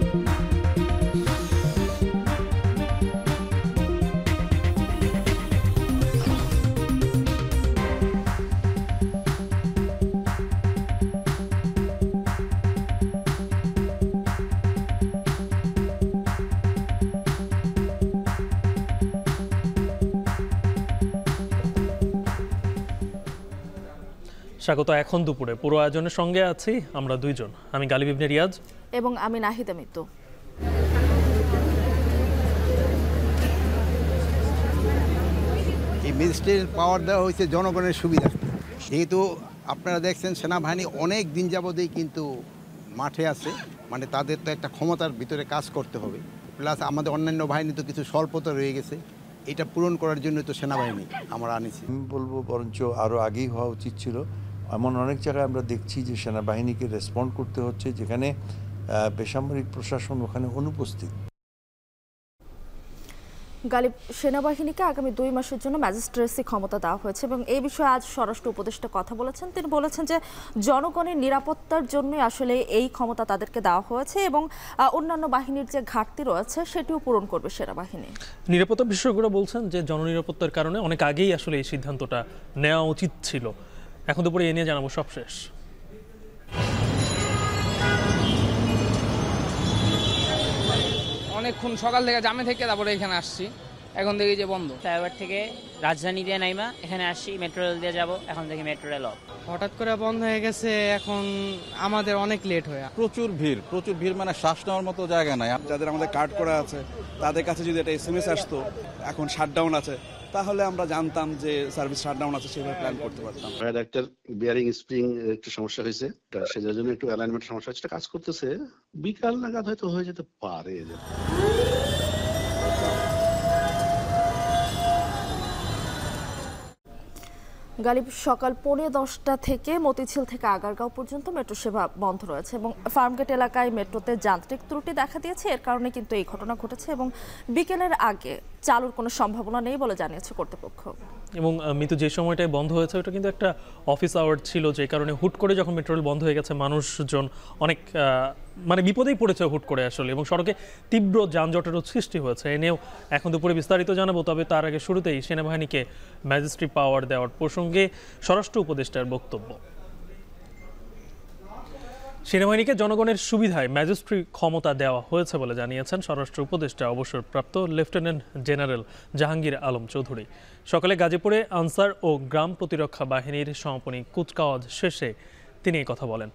Thank you. স্বাগত এখন দুপুরে পুরো আয়োজনের সঙ্গে আছি আমরা দুইজন আমি গালিব ইবনে রিয়াজ এবং আমি নাহিদা মিত্র এই মিনিস্ট্রির পাওয়ার দেওয়া হয়েছে জনগণের সুবিধা যেহেতু আপনারা দেখছেন সেনাবাহিনী অনেক দিন যাবতেই কিন্তু মাঠে আছে মানে তাদের তো একটা ক্ষমতার ভিতরে কাজ করতে হবে প্লাস আমাদের অন্যান্য বাহিনী তো কিছু স্বল্পতা রয়ে গেছে এটা পূরণ করার জন্য তো সেনাবাহিনী আমরা আনিছি আমি বলবো বরঞ্চ আরও আগেই হওয়া উচিত ছিল এমন অনেক জায়গায় আমরা দেখছি যে সেনাবাহিনীকে রেসপন্ড করতে হচ্ছে যেখানে বেসামরিক প্রশাসন ওখানে অনুপস্থিত গালিব সেনাবাহিনীকে আগামী দুই মাসের জন্য ম্যাজিস্ট্রেসি ক্ষমতা দেওয়া হয়েছে এবং এই বিষয়ে আজ স্বরাষ্ট্র উপদেষ্টা কথা বলেছেন তিনি বলেছেন যে জনগণের নিরাপত্তার জন্য আসলে এই ক্ষমতা তাদেরকে দেওয়া হয়েছে এবং অন্যান্য বাহিনীর যে ঘাটতি রয়েছে সেটিও পূরণ করবে সেনাবাহিনী নিরাপত্তা বিশেষজ্ঞরা বলছেন যে জননিরাপত্তার কারণে অনেক আগেই আসলে এই সিদ্ধান্তটা নেওয়া উচিত ছিল এখন দুপুরে এ নিয়ে জানাবো সব শেষ অনেকক্ষণ সকাল থেকে জামে থেকে তারপরে এখানে আসছি এখন দেখি যে বন্ধ ফ্লাইওভার থেকে রাজধানী দিয়ে নাইমা এখানে আসছি মেট্রো রেল দিয়ে যাবো এখন দেখি মেট্রো রেল অফ হঠাৎ করে বন্ধ হয়ে গেছে এখন আমাদের অনেক লেট হয়ে প্রচুর ভিড় প্রচুর ভিড় মানে শ্বাস নেওয়ার মতো জায়গা নাই যাদের আমাদের কার্ড করা আছে তাদের কাছে যদি একটা এস আসতো এখন শাটডাউন আছে তাহলে আমরা জানতাম যে সার্ভিস শাটডাউন আছে সেভাবে প্ল্যান করতে পারতাম ভাই বিয়ারিং স্প্রিং একটু সমস্যা হয়েছে সেটার জন্য একটু অ্যালাইনমেন্ট সমস্যা হচ্ছে কাজ করতেছে বিকাল নাগাদ হয়তো হয়ে যেতে পারে গালিব সকাল পৌনে দশটা থেকে মতিঝিল থেকে আগারগাঁও পর্যন্ত মেট্রো সেবা বন্ধ রয়েছে এবং ফার্মগেট এলাকায় মেট্রোতে যান্ত্রিক ত্রুটি দেখা দিয়েছে এর কারণে কিন্তু এই ঘটনা ঘটেছে এবং বিকেলের আগে চালুর কোনো সম্ভাবনা নেই বলে জানিয়েছে কর্তৃপক্ষ এবং মিতু যে সময়টায় বন্ধ হয়েছে ওটা কিন্তু একটা অফিস আওয়ার ছিল যে কারণে হুট করে যখন মেট্রো রেল বন্ধ হয়ে গেছে মানুষজন অনেক মানে বিপদেই পড়েছে হুট করে আসলে এবং সড়কে তীব্র যানজটেরও সৃষ্টি হয়েছে এ নিয়েও এখন দুপুরে বিস্তারিত জানাবো তবে তার আগে শুরুতেই সেনাবাহিনীকে ম্যাজিস্ট্রি পাওয়ার দেওয়ার প্রসঙ্গে স্বরাষ্ট্র উপদেষ্টার বক্তব্য সেনাবাহিনীকে জনগণের সুবিধায় ম্যাজিস্ট্রি ক্ষমতা দেওয়া হয়েছে বলে জানিয়েছেন স্বরাষ্ট্র উপদেষ্টা অবসরপ্রাপ্ত লেফটেন্যান্ট জেনারেল জাহাঙ্গীর আলম চৌধুরী সকালে গাজীপুরে আনসার ও গ্রাম প্রতিরক্ষা বাহিনীর সমাপনী কুচকাওয়াজ শেষে তিনি কথা বলেন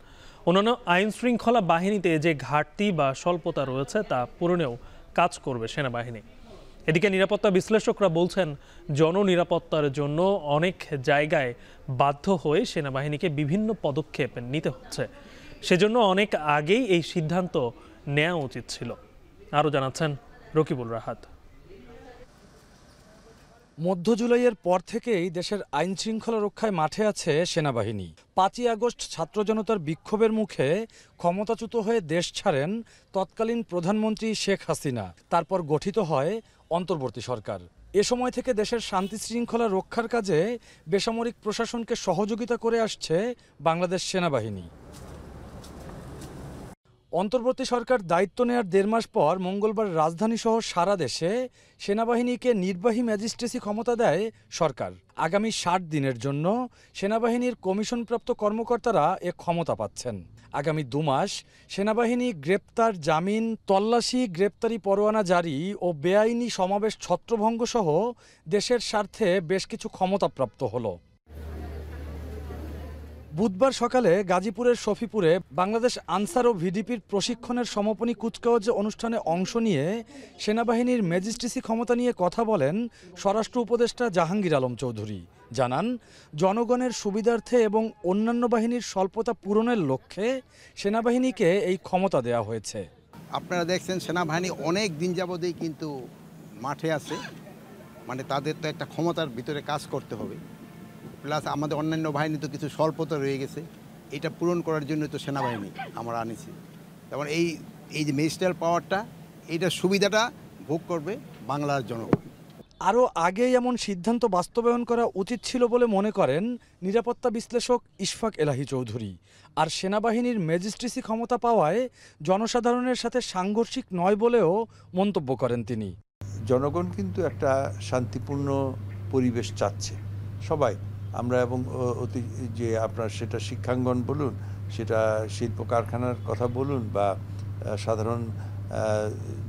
অন্যান্য আইন শৃঙ্খলা বাহিনীতে যে ঘাটতি বা স্বল্পতা রয়েছে তা পূরণেও কাজ করবে সেনাবাহিনী এদিকে নিরাপত্তা বিশ্লেষকরা বলছেন জননিরাপত্তার জন্য অনেক জায়গায় বাধ্য হয়ে সেনাবাহিনীকে বিভিন্ন পদক্ষেপ নিতে হচ্ছে সেজন্য অনেক আগেই এই সিদ্ধান্ত নেওয়া উচিত ছিল আরও জানাচ্ছেন রকিবুল রাহাত মধ্য জুলাইয়ের পর থেকেই দেশের আইন শৃঙ্খলা রক্ষায় মাঠে আছে সেনাবাহিনী পাঁচই আগস্ট ছাত্র জনতার বিক্ষোভের মুখে ক্ষমতাচ্যুত হয়ে দেশ ছাড়েন তৎকালীন প্রধানমন্ত্রী শেখ হাসিনা তারপর গঠিত হয় অন্তর্বর্তী সরকার এ সময় থেকে দেশের শান্তি শৃঙ্খলা রক্ষার কাজে বেসামরিক প্রশাসনকে সহযোগিতা করে আসছে বাংলাদেশ সেনাবাহিনী অন্তর্বর্তী সরকার দায়িত্ব নেয়ার দেড় মাস পর মঙ্গলবার রাজধানীসহ সারা দেশে সেনাবাহিনীকে নির্বাহী ম্যাজিস্ট্রেসি ক্ষমতা দেয় সরকার আগামী ষাট দিনের জন্য সেনাবাহিনীর কমিশনপ্রাপ্ত কর্মকর্তারা এ ক্ষমতা পাচ্ছেন আগামী দু মাস সেনাবাহিনী গ্রেপ্তার জামিন তল্লাশি গ্রেপ্তারি পরোয়ানা জারি ও বেআইনি সমাবেশ ছত্রভঙ্গ সহ দেশের স্বার্থে বেশ কিছু ক্ষমতাপ্রাপ্ত হলো বুধবার সকালে গাজীপুরের শফিপুরে বাংলাদেশ আনসার ও ভিডিপির প্রশিক্ষণের সমাপনী কুচকাওয়াজে অনুষ্ঠানে অংশ নিয়ে সেনাবাহিনীর ম্যাজিস্ট্রেসি ক্ষমতা নিয়ে কথা বলেন স্বরাষ্ট্র উপদেষ্টা জাহাঙ্গীর আলম চৌধুরী জানান জনগণের সুবিধার্থে এবং অন্যান্য বাহিনীর স্বল্পতা পূরণের লক্ষ্যে সেনাবাহিনীকে এই ক্ষমতা দেয়া হয়েছে আপনারা দেখছেন সেনাবাহিনী অনেক দিন যাবতেই কিন্তু মাঠে আছে মানে তাদের তো একটা ক্ষমতার ভিতরে কাজ করতে হবে প্লাস আমাদের অন্যান্য বাহিনী তো কিছু স্বল্পতা রয়ে গেছে এটা পূরণ করার জন্য তো সেনাবাহিনী আমরা আনেছি তেমন এই এই যে মিনিস্টার পাওয়ারটা এইটার সুবিধাটা ভোগ করবে বাংলার জনগণ আরও আগে এমন সিদ্ধান্ত বাস্তবায়ন করা উচিত ছিল বলে মনে করেন নিরাপত্তা বিশ্লেষক ইশফাক এলাহি চৌধুরী আর সেনাবাহিনীর ম্যাজিস্ট্রেসি ক্ষমতা পাওয়ায় জনসাধারণের সাথে সাংঘর্ষিক নয় বলেও মন্তব্য করেন তিনি জনগণ কিন্তু একটা শান্তিপূর্ণ পরিবেশ চাচ্ছে সবাই আমরা এবং অতি যে আপনার সেটা শিক্ষাঙ্গন বলুন সেটা শিল্প কারখানার কথা বলুন বা সাধারণ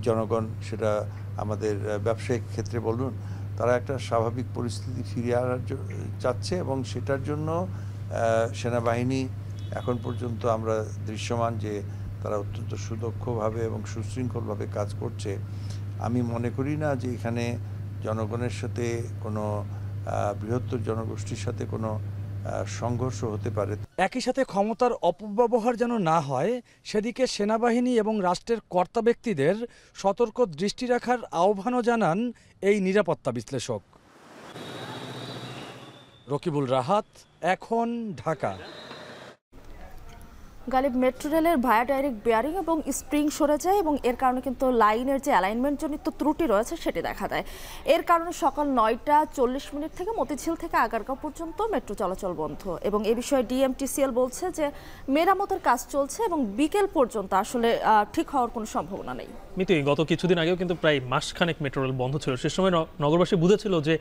জনগণ সেটা আমাদের ব্যবসায়িক ক্ষেত্রে বলুন তারা একটা স্বাভাবিক পরিস্থিতি ফিরে আনার চাচ্ছে এবং সেটার জন্য সেনাবাহিনী এখন পর্যন্ত আমরা দৃশ্যমান যে তারা অত্যন্ত সুদক্ষভাবে এবং সুশৃঙ্খলভাবে কাজ করছে আমি মনে করি না যে এখানে জনগণের সাথে কোনো বৃহত্তর জনগোষ্ঠীর সাথে কোনো সংঘর্ষ হতে পারে একই সাথে ক্ষমতার অপব্যবহার যেন না হয় সেদিকে সেনাবাহিনী এবং রাষ্ট্রের কর্তা ব্যক্তিদের সতর্ক দৃষ্টি রাখার আহ্বানও জানান এই নিরাপত্তা বিশ্লেষক রকিবুল রাহাত এখন ঢাকা গালিব মেট্রো রেলের ভায়া ডাইরেক্ট বেয়ারিং এবং স্প্রিং সরে যায় এবং এর কারণে কিন্তু লাইনের যে অ্যালাইনমেন্ট জনিত ত্রুটি রয়েছে সেটি দেখা দেয় এর কারণে সকাল নয়টা চল্লিশ মিনিট থেকে মতিঝিল থেকে আগারগাঁও পর্যন্ত মেট্রো চলাচল বন্ধ এবং এ বিষয়ে ডিএমটিসিএল বলছে যে মেরামতের কাজ চলছে এবং বিকেল পর্যন্ত আসলে ঠিক হওয়ার কোনো সম্ভাবনা নেই মিতু গত কিছুদিন আগেও কিন্তু প্রায় মাসখানেক মেট্রো রেল বন্ধ ছিল সে সময় নগরবাসী বুঝেছিল যে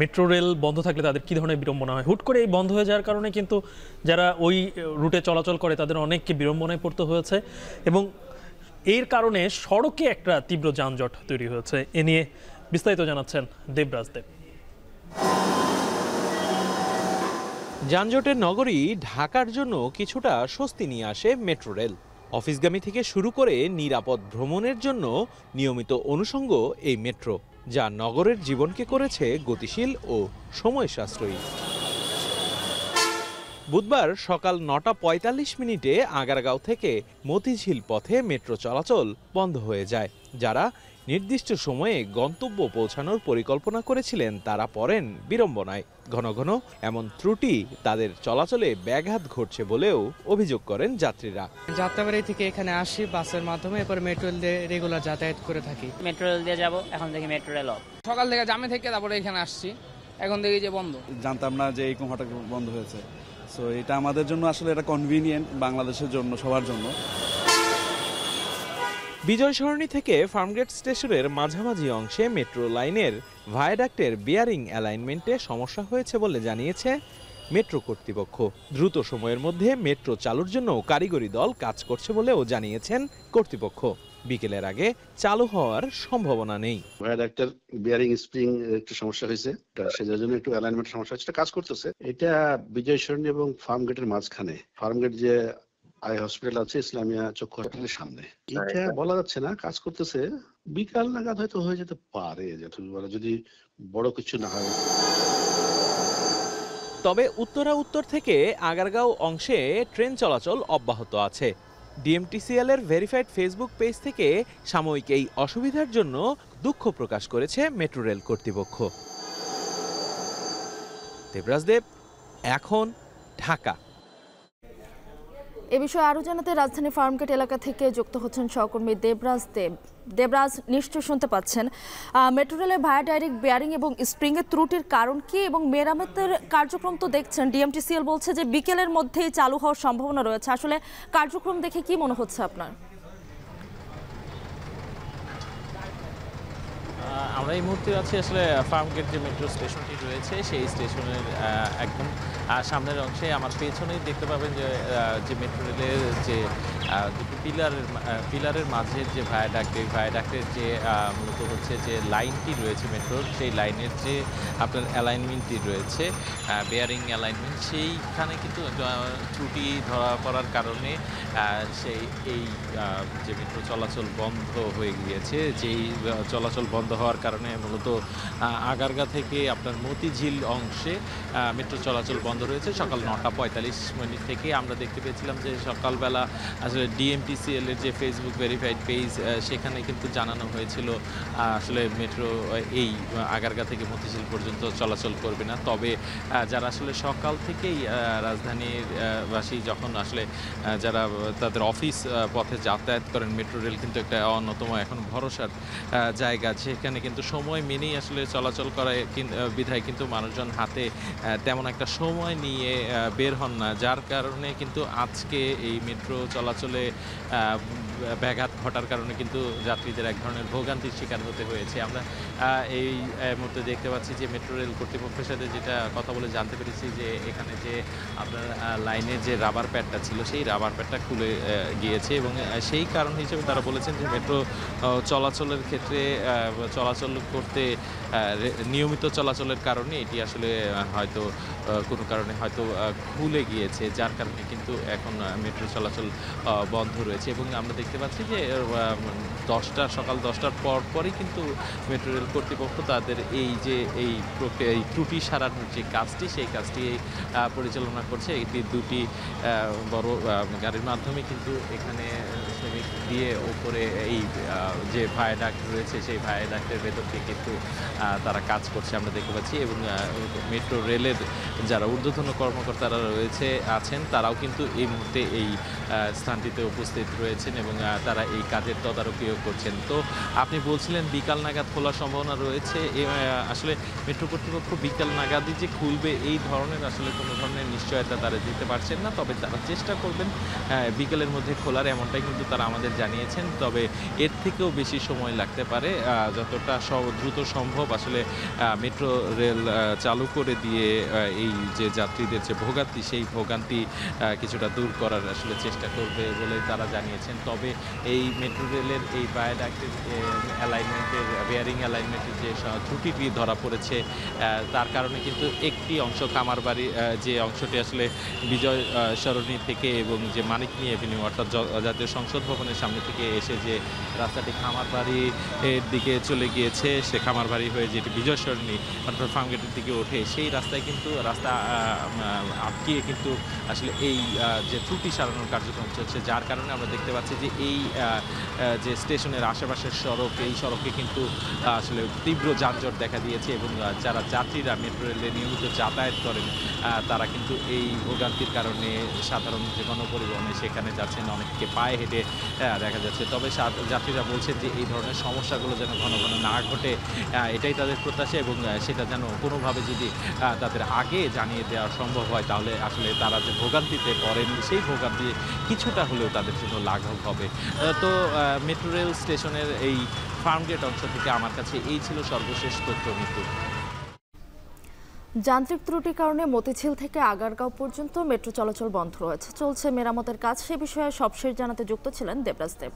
মেট্রো রেল বন্ধ থাকলে তাদের কী ধরনের বিড়ম্বনা হয় হুট করে এই বন্ধ হয়ে যাওয়ার কারণে কিন্তু যারা ওই রুটে চলাচল করে তাদের অনেক অনেককে বিড়ম্বনায় পড়তে হয়েছে এবং এর কারণে সড়কে একটা তীব্র যানজট তৈরি হয়েছে এ নিয়ে বিস্তারিত জানাচ্ছেন দেবরাজ দেব যানজটের নগরী ঢাকার জন্য কিছুটা স্বস্তি নিয়ে আসে মেট্রো রেল অফিসগামী থেকে শুরু করে নিরাপদ ভ্রমণের জন্য নিয়মিত অনুষঙ্গ এই মেট্রো যা নগরের জীবনকে করেছে গতিশীল ও সময় সাশ্রয়ী বুধবার সকাল নটা পঁয়তাল্লিশ মিনিটে আগারগাঁও থেকে মতিঝিল পথে মেট্রো চলাচল বন্ধ হয়ে যায় যারা নির্দিষ্ট সময়ে গন্তব্য পৌঁছানোর পরিকল্পনা করেছিলেন তারা পড়েন বিড়ম্বনায় ঘন ঘন এমন ত্রুটি তাদের চলাচলে ব্যাঘাত ঘটছে বলেও অভিযোগ করেন যাত্রীরা যাত্রাবাড়ি থেকে এখানে আসি বাসের মাধ্যমে এরপর মেট্রো রেল দিয়ে রেগুলার যাতায়াত করে থাকি মেট্রো রেল দিয়ে যাবো এখন থেকে মেট্রো রেল সকাল থেকে জামে থেকে তারপরে এখানে আসছি এখন থেকে যে বন্ধ জানতাম না যে এরকম হঠাৎ বন্ধ হয়েছে সো এটা আমাদের জন্য আসলে এটা কনভিনিয়েন্ট বাংলাদেশের জন্য সবার জন্য বিজয় সরণি থেকে ফার্মগেট স্টেশনের মাঝামাঝি অংশে মেট্রো লাইনের ভায়াডাক্টের বিয়ারিং অ্যালাইনমেন্টে সমস্যা হয়েছে বলে জানিয়েছে মেট্রো কর্তৃপক্ষ দ্রুত সময়ের মধ্যে মেট্রো চালুর জন্য কারিগরি দল কাজ করছে বলেও জানিয়েছেন কর্তৃপক্ষ বিকেলের আগে চালু হওয়ার সম্ভাবনা নেই একটা বিয়ারিং স্প্রিং একটু সমস্যা হয়েছে সেটার জন্য একটু অ্যালাইনমেন্ট সমস্যা হচ্ছে কাজ করতেছে এটা বিজয় সরণি এবং ফার্ম গেটের মাঝখানে ফার্ম গেট যে আই হসপিটাল আছে ইসলামিয়া চক্ষু হাসপাতালের সামনে এটা বলা যাচ্ছে না কাজ করতেছে বিকাল নাগাদ হয়তো হয়ে যেতে পারে যদি বড় কিছু না হয় তবে উত্তরা উত্তর থেকে আগারগাঁও অংশে ট্রেন চলাচল অব্যাহত আছে ডিএমটিসিএলের ভেরিফাইড ফেসবুক পেজ থেকে সাময়িক এই অসুবিধার জন্য দুঃখ প্রকাশ করেছে মেট্রো রেল কর্তৃপক্ষ দেবরাজ দেব এখন ঢাকা এ বিষয়ে আরও জানাতে রাজধানী ফার্মগেট এলাকা থেকে যুক্ত হচ্ছেন সহকর্মী দেবরাজ দেব দেবরাজ নিশ্চয় শুনতে পাচ্ছেন মেট্রো রেলের ভায়াডাইরেক্ট বেয়ারিং এবং স্প্রিংয়ের ত্রুটির কারণ কি এবং মেরামতের কার্যক্রম তো দেখছেন ডিএমটিসিএল বলছে যে বিকেলের মধ্যেই চালু হওয়ার সম্ভাবনা রয়েছে আসলে কার্যক্রম দেখে কি মনে হচ্ছে আপনার আমরা এই মুহূর্তে আছি আসলে ফার্ম গেট যে মেট্রো স্টেশনটি রয়েছে সেই স্টেশনের একদম সামনের অংশে আমার পেছনেই দেখতে পাবেন যে যে মেট্রো রেলের যে দুটো পিলারের পিলারের মাঝের যে ভায়াডাক্টের এই ভায়াডাক্টের যে মূলত হচ্ছে যে লাইনটি রয়েছে মেট্রোর সেই লাইনের যে আপনার অ্যালাইনমেন্টটি রয়েছে বেয়ারিং অ্যালাইনমেন্ট সেইখানে কিন্তু ত্রুটি ধরা পড়ার কারণে সেই এই যে মেট্রো চলাচল বন্ধ হয়ে গিয়েছে যেই চলাচল বন্ধ হওয়ার কারণে মূলত আগারগা থেকে আপনার মতিঝিল অংশে মেট্রো চলাচল বন্ধ রয়েছে সকাল নটা পঁয়তাল্লিশ মিনিট থেকে আমরা দেখতে পেয়েছিলাম যে সকালবেলা আসলে ডিএমটিসিএল এর যে ফেসবুক ভেরিফাইড পেজ সেখানে কিন্তু জানানো হয়েছিল আসলে মেট্রো এই আগারগা থেকে মতিঝিল পর্যন্ত চলাচল করবে না তবে যারা আসলে সকাল থেকেই রাজধানীর বাসী যখন আসলে যারা তাদের অফিস পথে যাতায়াত করেন মেট্রো রেল কিন্তু একটা অন্যতম এখন ভরসার জায়গা সেখানে কিন্তু সময় মেনেই আসলে চলাচল করা বিধায় কিন্তু মানুষজন হাতে তেমন একটা সময় নিয়ে বের হন না যার কারণে কিন্তু আজকে এই মেট্রো চলাচল অঞ্চলে ব্যাঘাত ঘটার কারণে কিন্তু যাত্রীদের এক ধরনের ভোগান্তির শিকার হতে হয়েছে আমরা এই মুহূর্তে দেখতে পাচ্ছি যে মেট্রো রেল কর্তৃপক্ষের সাথে যেটা কথা বলে জানতে পেরেছি যে এখানে যে আপনার লাইনে যে রাবার প্যাডটা ছিল সেই রাবার প্যাডটা খুলে গিয়েছে এবং সেই কারণ হিসেবে তারা বলেছেন যে মেট্রো চলাচলের ক্ষেত্রে চলাচল করতে নিয়মিত চলাচলের কারণে এটি আসলে হয়তো কোনো কারণে হয়তো খুলে গিয়েছে যার কারণে কিন্তু এখন মেট্রো চলাচল বন্ধ রয়েছে এবং আমরা দেখতে পাচ্ছি যে দশটা সকাল দশটার পর পরই কিন্তু মেট্রো রেল কর্তৃপক্ষ তাদের এই যে এই প্রক্রিয়া এই ত্রুটি সারানোর যে কাজটি সেই কাজটি পরিচালনা করছে এটি দুটি বড় গাড়ির মাধ্যমে কিন্তু এখানে প্রাথমিক দিয়ে ওপরে এই যে ভায়াডাক্ট রয়েছে সেই ভায়াডাক্টের ভেতর থেকে কিন্তু তারা কাজ করছে আমরা দেখতে পাচ্ছি এবং মেট্রো রেলের যারা ঊর্ধ্বতন কর্মকর্তারা রয়েছে আছেন তারাও কিন্তু এই মুহূর্তে এই স্থানটিতে উপস্থিত রয়েছেন এবং তারা এই কাজের তদারকিও করছেন তো আপনি বলছিলেন বিকাল নাগাদ খোলার সম্ভাবনা রয়েছে আসলে মেট্রো কর্তৃপক্ষ বিকাল নাগাদই যে খুলবে এই ধরনের আসলে কোনো ধরনের নিশ্চয়তা তারা দিতে পারছেন না তবে তারা চেষ্টা করবেন বিকেলের মধ্যে খোলার এমনটাই কিন্তু তারা আমাদের জানিয়েছেন তবে এর থেকেও বেশি সময় লাগতে পারে যতটা দ্রুত সম্ভব আসলে মেট্রো রেল চালু করে দিয়ে এই যে যাত্রীদের যে ভোগান্তি সেই ভোগান্তি কিছুটা দূর করার আসলে চেষ্টা করবে বলে তারা জানিয়েছেন তবে এই মেট্রো রেলের এই বায়োডাক্টের অ্যালাইনমেন্টের বেয়ারিং অ্যালাইনমেন্টের যে ত্রুটিটি ধরা পড়েছে তার কারণে কিন্তু একটি অংশ খামারবাড়ি যে অংশটি আসলে বিজয় সরণি থেকে এবং যে মানিক নিয়ে এভিনিউ অর্থাৎ জাতীয় সংসদ সংসদ ভবনের সামনে থেকে এসে যে রাস্তাটি খামারবাড়ি এর দিকে চলে গিয়েছে সে খামারবাড়ি হয়ে যেটি বিজয় সরণি অর্থাৎ ফার্মগেটের দিকে ওঠে সেই রাস্তায় কিন্তু রাস্তা আটকিয়ে কিন্তু আসলে এই যে ত্রুটি সারানোর কার্যক্রম চলছে যার কারণে আমরা দেখতে পাচ্ছি যে এই যে স্টেশনের আশেপাশের সড়ক এই সড়কে কিন্তু আসলে তীব্র যানজট দেখা দিয়েছে এবং যারা যাত্রীরা মেট্রো রেলে নিয়মিত যাতায়াত করেন তারা কিন্তু এই ভোগান্তির কারণে সাধারণ যে গণপরিবহনে সেখানে যাচ্ছেন অনেককে পায়ে হেঁটে দেখা যাচ্ছে তবে যাত্রীরা বলছেন যে এই ধরনের সমস্যাগুলো যেন ঘন ঘন না ঘটে এটাই তাদের প্রত্যাশা এবং সেটা যেন কোনোভাবে যদি তাদের আগে জানিয়ে দেওয়া সম্ভব হয় তাহলে আসলে তারা যে ভোগান্তিতে পড়েন সেই ভোগান্তি কিছুটা হলেও তাদের জন্য লাঘব হবে তো মেট্রো রেল স্টেশনের এই ফার্মগেট অংশ থেকে আমার কাছে এই ছিল সর্বশেষ তথ্য মৃত্যু যান্ত্রিক ত্রুটির কারণে মতিঝিল থেকে আগারগাঁও পর্যন্ত মেট্রো চলাচল বন্ধ রয়েছে চলছে মেরামতের কাজ সে বিষয়ে সবশেষ জানাতে যুক্ত ছিলেন দেবরাজ দেব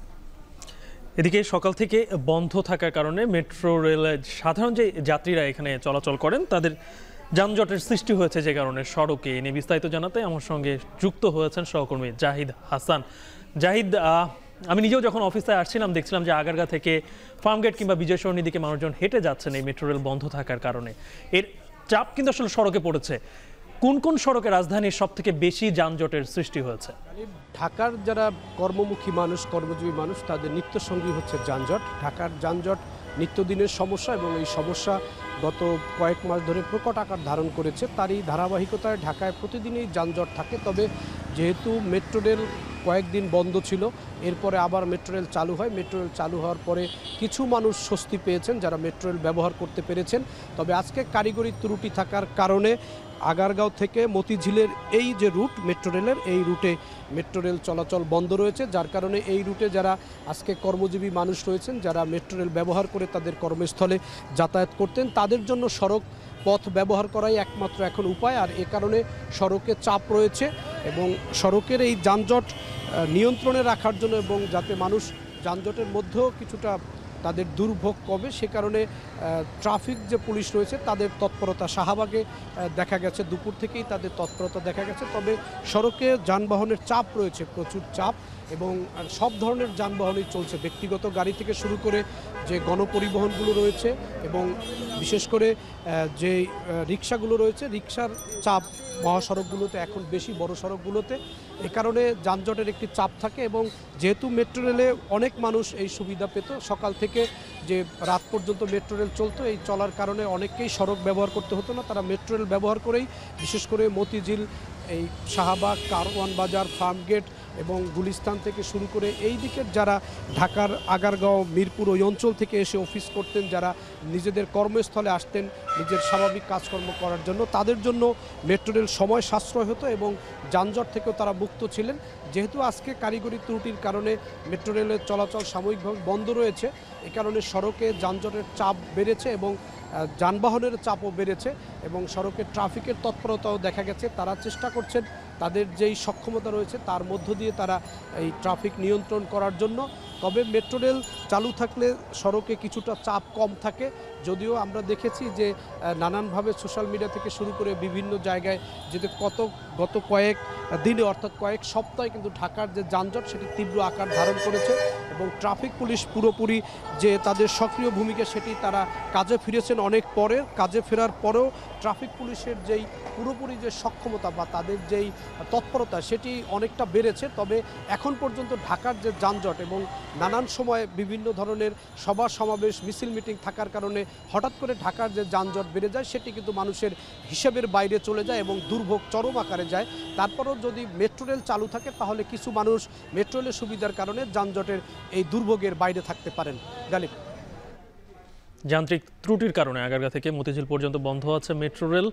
এদিকে সকাল থেকে বন্ধ থাকার কারণে মেট্রো রেলের সাধারণ যে যাত্রীরা এখানে চলাচল করেন তাদের যানজটের সৃষ্টি হয়েছে যে কারণে সড়কে এনে বিস্তারিত জানাতে আমার সঙ্গে যুক্ত হয়েছেন সহকর্মী জাহিদ হাসান জাহিদ আমি নিজেও যখন অফিসে আসছিলাম দেখছিলাম যে আগারগা থেকে ফার্মগেট কিংবা বিজয় সরণীর দিকে মানুষজন হেঁটে যাচ্ছেন এই মেট্রো রেল বন্ধ থাকার কারণে এর চাপ কিন্তু আসলে সড়কে পড়েছে কোন কোন সড়কে রাজধানীর সব থেকে বেশি যানজটের সৃষ্টি হয়েছে ঢাকার যারা কর্মমুখী মানুষ কর্মজীবী মানুষ তাদের নিত্যসঙ্গী হচ্ছে যানজট ঢাকার যানজট নিত্যদিনের সমস্যা এবং এই সমস্যা গত কয়েক মাস ধরে প্রকট আকার ধারণ করেছে তারই ধারাবাহিকতায় ঢাকায় প্রতিদিনই যানজট থাকে তবে যেহেতু মেট্রো রেল কয়েকদিন বন্ধ ছিল এরপরে আবার মেট্রো রেল চালু হয় মেট্রো রেল চালু হওয়ার পরে কিছু মানুষ স্বস্তি পেয়েছেন যারা মেট্রো রেল ব্যবহার করতে পেরেছেন তবে আজকে কারিগরি ত্রুটি থাকার কারণে আগারগাঁও থেকে মতিঝিলের এই যে রুট মেট্রো রেলের এই রুটে মেট্রো রেল চলাচল বন্ধ রয়েছে যার কারণে এই রুটে যারা আজকে কর্মজীবী মানুষ রয়েছেন যারা মেট্রো রেল ব্যবহার করে তাদের কর্মস্থলে যাতায়াত করতেন তাদের জন্য সড়ক পথ ব্যবহার করাই একমাত্র এখন উপায় আর এ কারণে সড়কে চাপ রয়েছে এবং সড়কের এই যানজট নিয়ন্ত্রণে রাখার জন্য এবং যাতে মানুষ যানজটের মধ্যেও কিছুটা তাদের দুর্ভোগ কমে সে কারণে ট্রাফিক যে পুলিশ রয়েছে তাদের তৎপরতা শাহবাগে দেখা গেছে দুপুর থেকেই তাদের তৎপরতা দেখা গেছে তবে সড়কে যানবাহনের চাপ রয়েছে প্রচুর চাপ এবং সব ধরনের যানবাহনই চলছে ব্যক্তিগত গাড়ি থেকে শুরু করে যে গণপরিবহনগুলো রয়েছে এবং বিশেষ করে যে রিক্সাগুলো রয়েছে রিক্সার চাপ মহাসড়কগুলোতে এখন বেশি বড় সড়কগুলোতে এ কারণে যানজটের একটি চাপ থাকে এবং যেহেতু মেট্রো রেলে অনেক মানুষ এই সুবিধা পেত সকাল থেকে যে রাত পর্যন্ত মেট্রো রেল চলতো এই চলার কারণে অনেককেই সড়ক ব্যবহার করতে হতো না তারা মেট্রো রেল ব্যবহার করেই বিশেষ করে মতিঝিল এই শাহাবাগ কারওয়ান বাজার ফার্মগেট এবং গুলিস্তান থেকে শুরু করে এই দিকের যারা ঢাকার আগারগাঁও মিরপুর ওই অঞ্চল থেকে এসে অফিস করতেন যারা নিজেদের কর্মস্থলে আসতেন নিজের স্বাভাবিক কাজকর্ম করার জন্য তাদের জন্য মেট্রো রেল সময় সাশ্রয় হতো এবং যানজট থেকেও তারা মুক্ত ছিলেন যেহেতু আজকে কারিগরি ত্রুটির কারণে মেট্রো রেলের চলাচল সাময়িকভাবে বন্ধ রয়েছে এ কারণে সড়কে যানজটের চাপ বেড়েছে এবং যানবাহনের চাপও বেড়েছে এবং সড়কে ট্রাফিকের তৎপরতাও দেখা গেছে তারা চেষ্টা করছেন তাদের যেই সক্ষমতা রয়েছে তার মধ্য দিয়ে তারা এই ট্রাফিক নিয়ন্ত্রণ করার জন্য তবে মেট্রো রেল চালু থাকলে সড়কে কিছুটা চাপ কম থাকে যদিও আমরা দেখেছি যে নানানভাবে সোশ্যাল মিডিয়া থেকে শুরু করে বিভিন্ন জায়গায় যেতে কত গত কয়েক দিনে অর্থাৎ কয়েক সপ্তাহে কিন্তু ঢাকার যে যানজট সেটি তীব্র আকার ধারণ করেছে এবং ট্রাফিক পুলিশ পুরোপুরি যে তাদের সক্রিয় ভূমিকা সেটি তারা কাজে ফিরেছেন অনেক পরে কাজে ফেরার পরেও ট্রাফিক পুলিশের যেই পুরোপুরি যে সক্ষমতা বা তাদের যেই তৎপরতা সেটি অনেকটা বেড়েছে তবে এখন পর্যন্ত ঢাকার যে যানজট এবং নানান সময়ে বিভিন্ন ধরনের সভা সমাবেশ মিছিল মিটিং থাকার কারণে হঠাৎ করে ঢাকার যে যানজট বেড়ে যায় সেটি কিন্তু মানুষের হিসেবের বাইরে চলে যায় এবং দুর্ভোগ চরম আকারে যায় তারপরও যদি মেট্রো রেল চালু থাকে তাহলে কিছু মানুষ মেট্রো রেলের সুবিধার কারণে যানজটের এই দুর্ভোগের বাইরে থাকতে পারেন গালিব যান্ত্রিক ত্রুটির কারণে আগারগা থেকে মতিঝিল পর্যন্ত বন্ধ আছে মেট্রো রেল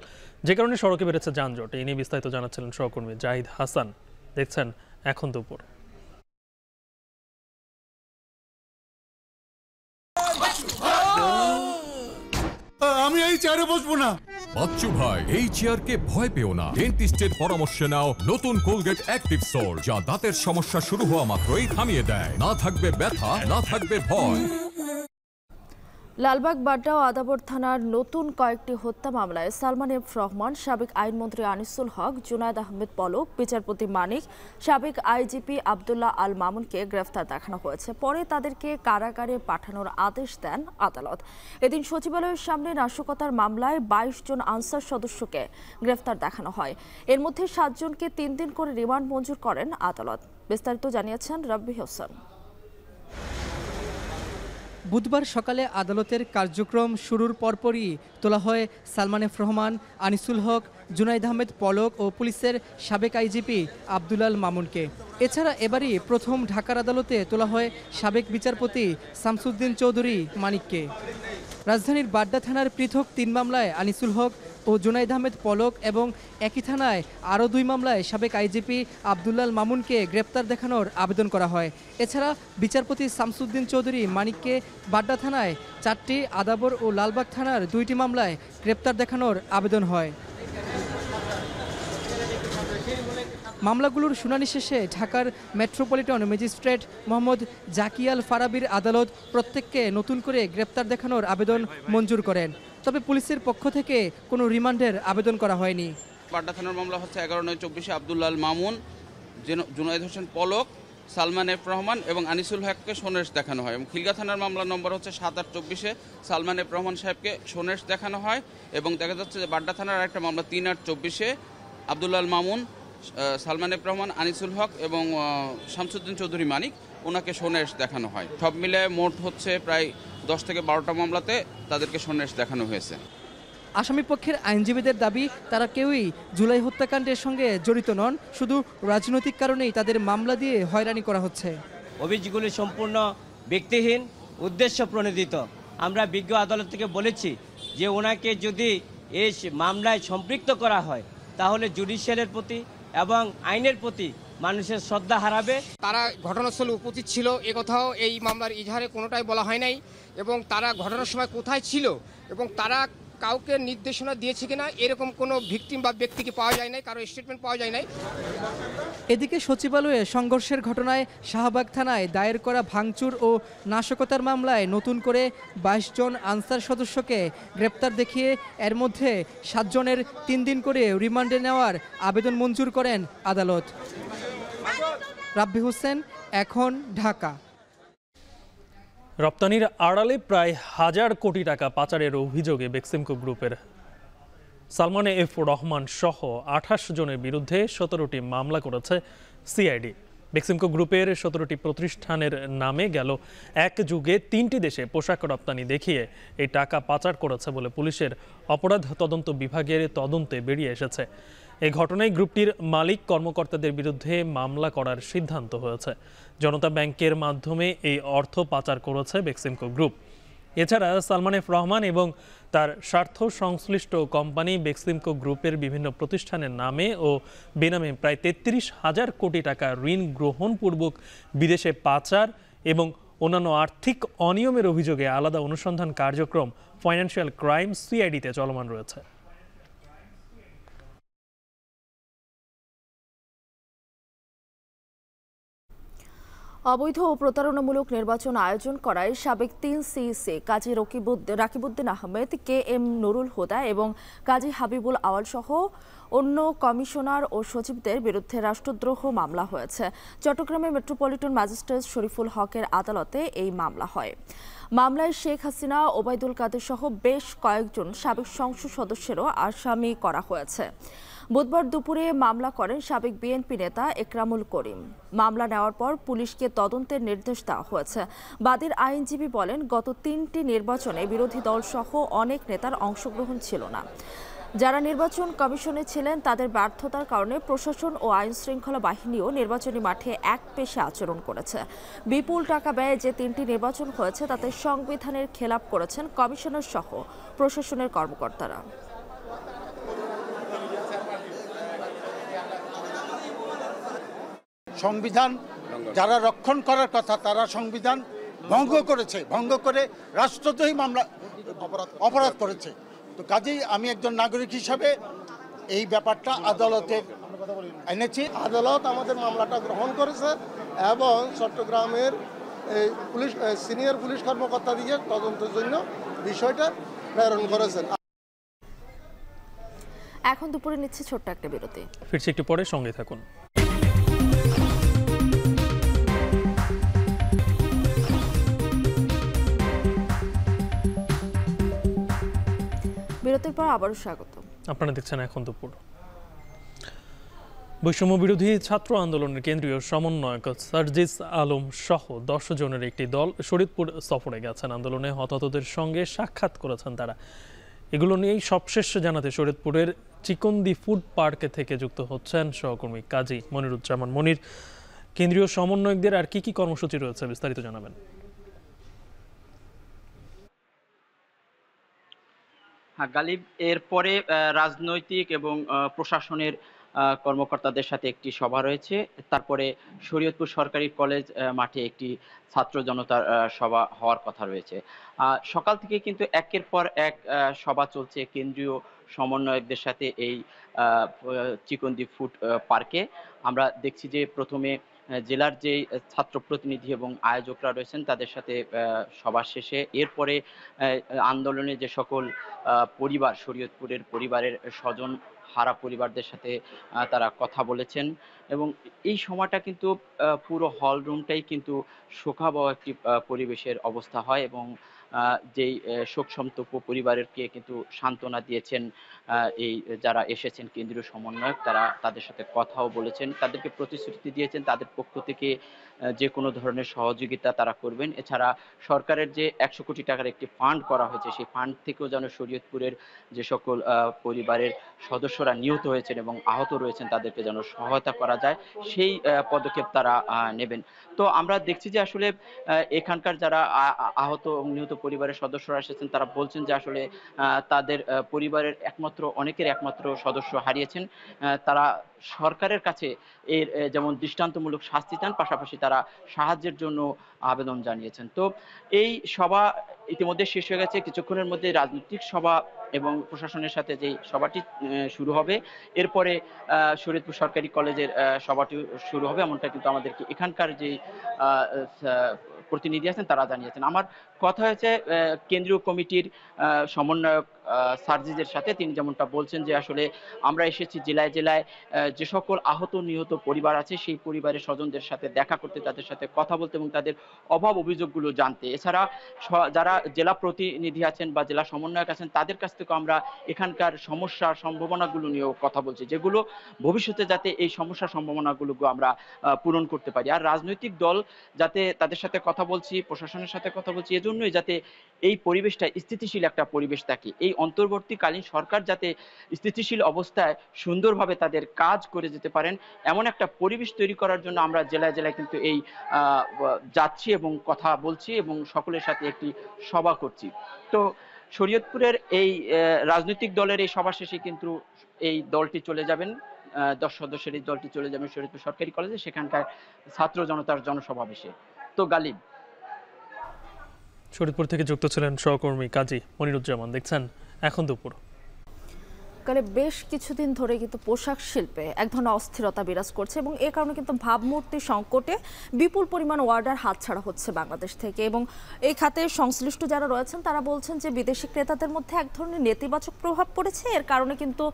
যে কারণে সড়কে বেড়েছে যানজট এই নিয়ে বিস্তারিত জানাচ্ছিলেন সহকর্মী জাহিদ হাসান দেখছেন এখন দুপুর আমি এই চেয়ারে বসবো না ভাই এই চেয়ারকে ভয় না পরামর্শে নতুন কোলগেট অ্যাক্টিভ যা দাঁতের সমস্যা শুরু হওয়া মাত্রই থামিয়ে দেয় না থাকবে ব্যথা না থাকবে ভয় লালবাগ বাড্ডা ও আদাবর থানার নতুন কয়েকটি হত্যা মামলায় সালমান এফ রহমান সাবেক আইনমন্ত্রী আনিসুল হক জুনায়দ আহমেদ পলক বিচারপতি মানিক সাবেক আইজিপি আবদুল্লাহ আল মামুনকে গ্রেফতার দেখানো হয়েছে পরে তাদেরকে কারাগারে পাঠানোর আদেশ দেন আদালত এদিন সচিবালয়ের সামনে নাশকতার মামলায় বাইশ জন আনসার সদস্যকে গ্রেফতার দেখানো হয় এর মধ্যে সাতজনকে তিন দিন করে রিমান্ড মঞ্জুর করেন আদালত বিস্তারিত জানিয়েছেন রব্বি হোসেন বুধবার সকালে আদালতের কার্যক্রম শুরুর পরপরই তোলা হয় সালমান এফ রহমান আনিসুল হক জুনাইদ আহমেদ পলক ও পুলিশের সাবেক আইজিপি আবদুলাল মামুনকে এছাড়া এবারই প্রথম ঢাকার আদালতে তোলা হয় সাবেক বিচারপতি শামসুদ্দিন চৌধুরী মানিককে রাজধানীর বাড্ডা থানার পৃথক তিন মামলায় আনিসুল হক ও জুনাইদ আহমেদ পলক এবং একই থানায় আরও দুই মামলায় সাবেক আইজিপি আবদুল্লাল মামুনকে গ্রেপ্তার দেখানোর আবেদন করা হয় এছাড়া বিচারপতি শামসুদ্দিন চৌধুরী মানিককে বাড্ডা থানায় চারটি আদাবর ও লালবাগ থানার দুইটি মামলায় গ্রেপ্তার দেখানোর আবেদন হয় মামলাগুলোর শুনানি শেষে ঢাকার মেট্রোপলিটন ম্যাজিস্ট্রেট মোহাম্মদ জাকিয়াল ফারাবির আদালত প্রত্যেককে নতুন করে গ্রেপ্তার দেখানোর আবেদন মঞ্জুর করেন তবে পুলিশের পক্ষ থেকে কোনো রিমান্ডের আবেদন করা হয়নি পাড্ডা থানার মামলা হচ্ছে এগারো নয় চব্বিশে আবদুল্লাল মামুন জুনায়দ হোসেন পলক সালমান এফ রহমান এবং আনিসুল হককে সোনেশ দেখানো হয় এবং খিলগা থানার মামলা নম্বর হচ্ছে সাত আট চব্বিশে সালমান এফ রহমান সাহেবকে সোনেশ দেখানো হয় এবং দেখা যাচ্ছে যে বাড্ডা থানার একটা মামলা তিন আট চব্বিশে আবদুল্লাল মামুন সালমান এফ রহমান আনিসুল হক এবং শামসুদ্দিন চৌধুরী মানিক ওনাকে সোনেশ দেখানো হয় সব মিলে মোট হচ্ছে প্রায় দশ থেকে বারোটা মামলাতে তাদেরকে সন্ন্যাস দেখানো হয়েছে আসামিপক্ষের আইনজীবীদের দাবি তারা কেউই জুলাই হত্যাকাণ্ডের সঙ্গে জড়িত নন শুধু রাজনৈতিক কারণেই তাদের মামলা দিয়ে হয়রানি করা হচ্ছে অভিযোগগুলি সম্পূর্ণ ব্যক্তিহীন উদ্দেশ্য প্রণোদিত আমরা বিজ্ঞ আদালত থেকে বলেছি যে ওনাকে যদি এই মামলায় সম্পৃক্ত করা হয় তাহলে জুডিশিয়ালের প্রতি এবং আইনের প্রতি মানুষের শ্রদ্ধা হারাবে তারা ঘটনাস্থলে উপস্থিত ছিল এ কথাও এই মামলার ইজহারে কোনোটাই বলা হয় নাই এবং তারা ঘটনার সময় কোথায় ছিল এবং তারা কাউকে নির্দেশনা দিয়েছে কিনা এরকম কোনো ভিকটিম বা ব্যক্তিকে পাওয়া যায় নাই কারো স্টেটমেন্ট পাওয়া যায় নাই এদিকে সচিবালয়ে সংঘর্ষের ঘটনায় শাহবাগ থানায় দায়ের করা ভাঙচুর ও নাশকতার মামলায় নতুন করে বাইশ জন আনসার সদস্যকে গ্রেপ্তার দেখিয়ে এর মধ্যে সাতজনের তিন দিন করে রিমান্ডে নেওয়ার আবেদন মঞ্জুর করেন আদালত রাব্বি হোসেন এখন ঢাকা রপ্তানির আড়ালে প্রায় হাজার কোটি টাকা পাচারের অভিযোগে বেক্সিমকো গ্রুপের সালমান এফ রহমান সহ আঠাশ জনের বিরুদ্ধে সতেরোটি মামলা করেছে সিআইডি বেক্সিমকো গ্রুপের সতেরোটি প্রতিষ্ঠানের নামে গেল এক যুগে তিনটি দেশে পোশাক রপ্তানি দেখিয়ে এই টাকা পাচার করেছে বলে পুলিশের অপরাধ তদন্ত বিভাগের তদন্তে বেরিয়ে এসেছে এ ঘটনায় গ্রুপটির মালিক কর্মকর্তাদের বিরুদ্ধে মামলা করার সিদ্ধান্ত হয়েছে জনতা ব্যাংকের মাধ্যমে এই অর্থ পাচার করেছে বেক্সিমকো গ্রুপ এছাড়া সালমান এফ রহমান এবং তার স্বার্থ সংশ্লিষ্ট কোম্পানি বেক্সিমকো গ্রুপের বিভিন্ন প্রতিষ্ঠানের নামে ও বেনামে প্রায় তেত্রিশ হাজার কোটি টাকা ঋণ গ্রহণপূর্বক বিদেশে পাচার এবং অন্যান্য আর্থিক অনিয়মের অভিযোগে আলাদা অনুসন্ধান কার্যক্রম ফাইন্যান্সিয়াল ক্রাইম সিআইডিতে চলমান রয়েছে অবৈধ ও প্রতারণামূলক নির্বাচন আয়োজন করায় সাবেক তিন CEC Kazi Rakibuddin Ahmed K M Nurul Huda এবং কাজী হাবিবুল আওয়াল সহ অন্য কমিশনার ও সচিবদের বিরুদ্ধে রাষ্ট্রদ্রোহ মামলা হয়েছে চট্টগ্রামে মেট্রোপলিটন ম্যাজিস্ট্রেট শরীফুল হকের আদালতে এই মামলা হয় মামলায় শেখ হাসিনা ওবায়দুল কাদের সহ বেশ কয়েকজন সাবেক সংসদ সদস্যেরও আসামি করা হয়েছে বুধবার দুপুরে মামলা করেন সাবেক বিএনপি নেতা একরামুল করিম মামলা নেওয়ার পর পুলিশকে তদন্তের নির্দেশ দেওয়া হয়েছে বাদীর আইনজীবী বলেন গত তিনটি নির্বাচনে বিরোধী দলসহ অনেক নেতার অংশগ্রহণ ছিল না যারা নির্বাচন কমিশনে ছিলেন তাদের ব্যর্থতার কারণে প্রশাসন ও আইন শৃঙ্খলা বাহিনীও নির্বাচনী মাঠে এক পেশে আচরণ করেছে বিপুল টাকা ব্যয়ে যে তিনটি নির্বাচন হয়েছে তাতে সংবিধানের খেলাপ করেছেন কমিশনার সহ প্রশাসনের কর্মকর্তারা সংবিধান যারা রক্ষণ করার কথা তারা সংবিধান ভঙ্গ করেছে ভঙ্গ করে রাষ্ট্রদ্রোহী মামলা অপরাধ করেছে তো কাজেই আমি একজন নাগরিক হিসাবে এই ব্যাপারটা আদালতের এনেছি আদালত আমাদের মামলাটা গ্রহণ করেছে এবং চট্টগ্রামের পুলিশ সিনিয়র পুলিশ কর্মকর্তা দিয়ে তদন্তের জন্য বিষয়টা প্রেরণ করেছেন এখন দুপুরে নিচ্ছে ছোট্ট একটা বিরতি ফিরছি একটু পরে সঙ্গে থাকুন বিরতির পর আবারও স্বাগত আপনারা দেখছেন এখন দুপুর বৈষম্য বিরোধী ছাত্র আন্দোলনের কেন্দ্রীয় সমন্বয়ক সার্জিস আলম সহ দশ জনের একটি দল শরীদপুর সফরে গেছেন আন্দোলনে হতাহতদের সঙ্গে সাক্ষাৎ করেছেন তারা এগুলো নিয়েই সবশেষ জানাতে শরীদপুরের চিকন্দি ফুড পার্ক থেকে যুক্ত হচ্ছেন সহকর্মী কাজী মনিরুজ্জামান মনির কেন্দ্রীয় সমন্বয়কদের আর কি কি কর্মসূচি রয়েছে বিস্তারিত জানাবেন হ্যাঁ গালিব এরপরে রাজনৈতিক এবং প্রশাসনের কর্মকর্তাদের সাথে একটি সভা রয়েছে তারপরে শরীয়তপুর সরকারি কলেজ মাঠে একটি ছাত্র জনতার সভা হওয়ার কথা রয়েছে সকাল থেকে কিন্তু একের পর এক সভা চলছে কেন্দ্রীয় সমন্বয়কদের সাথে এই চিকন্দি ফুড পার্কে আমরা দেখছি যে প্রথমে জেলার যে ছাত্র প্রতিনিধি এবং আয়োজকরা রয়েছেন তাদের সাথে সবার শেষে এরপরে আন্দোলনে যে সকল পরিবার শরীয়তপুরের পরিবারের স্বজন হারা পরিবারদের সাথে তারা কথা বলেছেন এবং এই সময়টা কিন্তু পুরো হল রুমটাই কিন্তু শোকাবহ একটি পরিবেশের অবস্থা হয় এবং যেই শোক পরিবারের পরিবারকে কিন্তু সান্ত্বনা দিয়েছেন এই যারা এসেছেন কেন্দ্রীয় সমন্বয়ক তারা তাদের সাথে কথাও বলেছেন তাদেরকে প্রতিশ্রুতি দিয়েছেন তাদের পক্ষ থেকে যে কোনো ধরনের সহযোগিতা তারা করবেন এছাড়া সরকারের যে একশো কোটি টাকার একটি ফান্ড করা হয়েছে সেই ফান্ড থেকেও যেন শরীয়তপুরের যে সকল পরিবারের সদস্যরা নিহত হয়েছেন এবং আহত রয়েছেন তাদেরকে যেন সহায়তা করা যায় সেই পদক্ষেপ তারা নেবেন তো আমরা দেখছি যে আসলে এখানকার যারা আহত নিহত পরিবারের সদস্যরা এসেছেন তারা বলছেন যে আসলে তাদের পরিবারের একমাত্র অনেকের একমাত্র সদস্য হারিয়েছেন তারা সরকারের কাছে এর যেমন দৃষ্টান্তমূলক শাস্তি চান পাশাপাশি তারা সাহায্যের জন্য আবেদন জানিয়েছেন তো এই সভা ইতিমধ্যে শেষ হয়ে গেছে কিছুক্ষণের মধ্যে রাজনৈতিক সভা এবং প্রশাসনের সাথে যে সভাটি শুরু হবে এরপরে শরীরপুর সরকারি কলেজের সভাটি শুরু হবে এমনটা কিন্তু আমাদেরকে এখানকার যে প্রতিনিধি আছেন তারা জানিয়েছেন আমার কথা হয়েছে কেন্দ্রীয় কমিটির সমন্বয়ক সার্জিজের সাথে তিনি যেমনটা বলছেন যে আসলে আমরা এসেছি জেলায় জেলায় যে সকল আহত নিহত পরিবার আছে সেই পরিবারের স্বজনদের সাথে দেখা করতে তাদের সাথে কথা বলতে এবং তাদের অভাব অভিযোগগুলো জানতে এছাড়া যারা জেলা প্রতিনিধি আছেন বা জেলা সমন্বয়ক আছেন তাদের কাছ থেকেও আমরা এখানকার সমস্যা সম্ভাবনাগুলো নিয়েও কথা বলছি যেগুলো ভবিষ্যতে যাতে এই সমস্যা সম্ভাবনাগুলো আমরা পূরণ করতে পারি আর রাজনৈতিক দল যাতে তাদের সাথে কথা বলছি প্রশাসনের সাথে কথা বলছি এজন্যই যাতে এই পরিবেশটা স্থিতিশীল একটা পরিবেশ থাকে এই অন্তর্বর্তীকালীন সরকার যাতে স্থিতিশীল অবস্থায় সুন্দরভাবে তাদের কাজ করে যেতে পারেন এমন একটা পরিবেশ তৈরি করার জন্য আমরা জেলায় জেলায় কিন্তু এই যাচ্ছি এবং কথা বলছি এবং সকলের সাথে একটি সভা করছি তো শরীয়তপুরের এই রাজনৈতিক দলের এই সভা শেষে কিন্তু এই দলটি চলে যাবেন দশ সদস্যের এই দলটি চলে যাবেন শরীয়তপুর সরকারি কলেজে সেখানকার ছাত্র জনতার জনসমাবেশে ব্যক্ত গালিব শরীরপুর থেকে যুক্ত ছিলেন সহকর্মী কাজী মনিরুজ্জামান দেখছেন এখন দুপুর শীতকালে বেশ কিছুদিন ধরে কিন্তু পোশাক শিল্পে এক ধরনের অস্থিরতা বিরাজ করছে এবং এ কারণে কিন্তু ভাবমূর্তি সংকটে বিপুল পরিমাণ অর্ডার হাতছাড়া হচ্ছে বাংলাদেশ থেকে এবং এই খাতে সংশ্লিষ্ট যারা রয়েছেন তারা বলছেন যে বিদেশি ক্রেতাদের মধ্যে এক ধরনের নেতিবাচক প্রভাব পড়েছে এর কারণে কিন্তু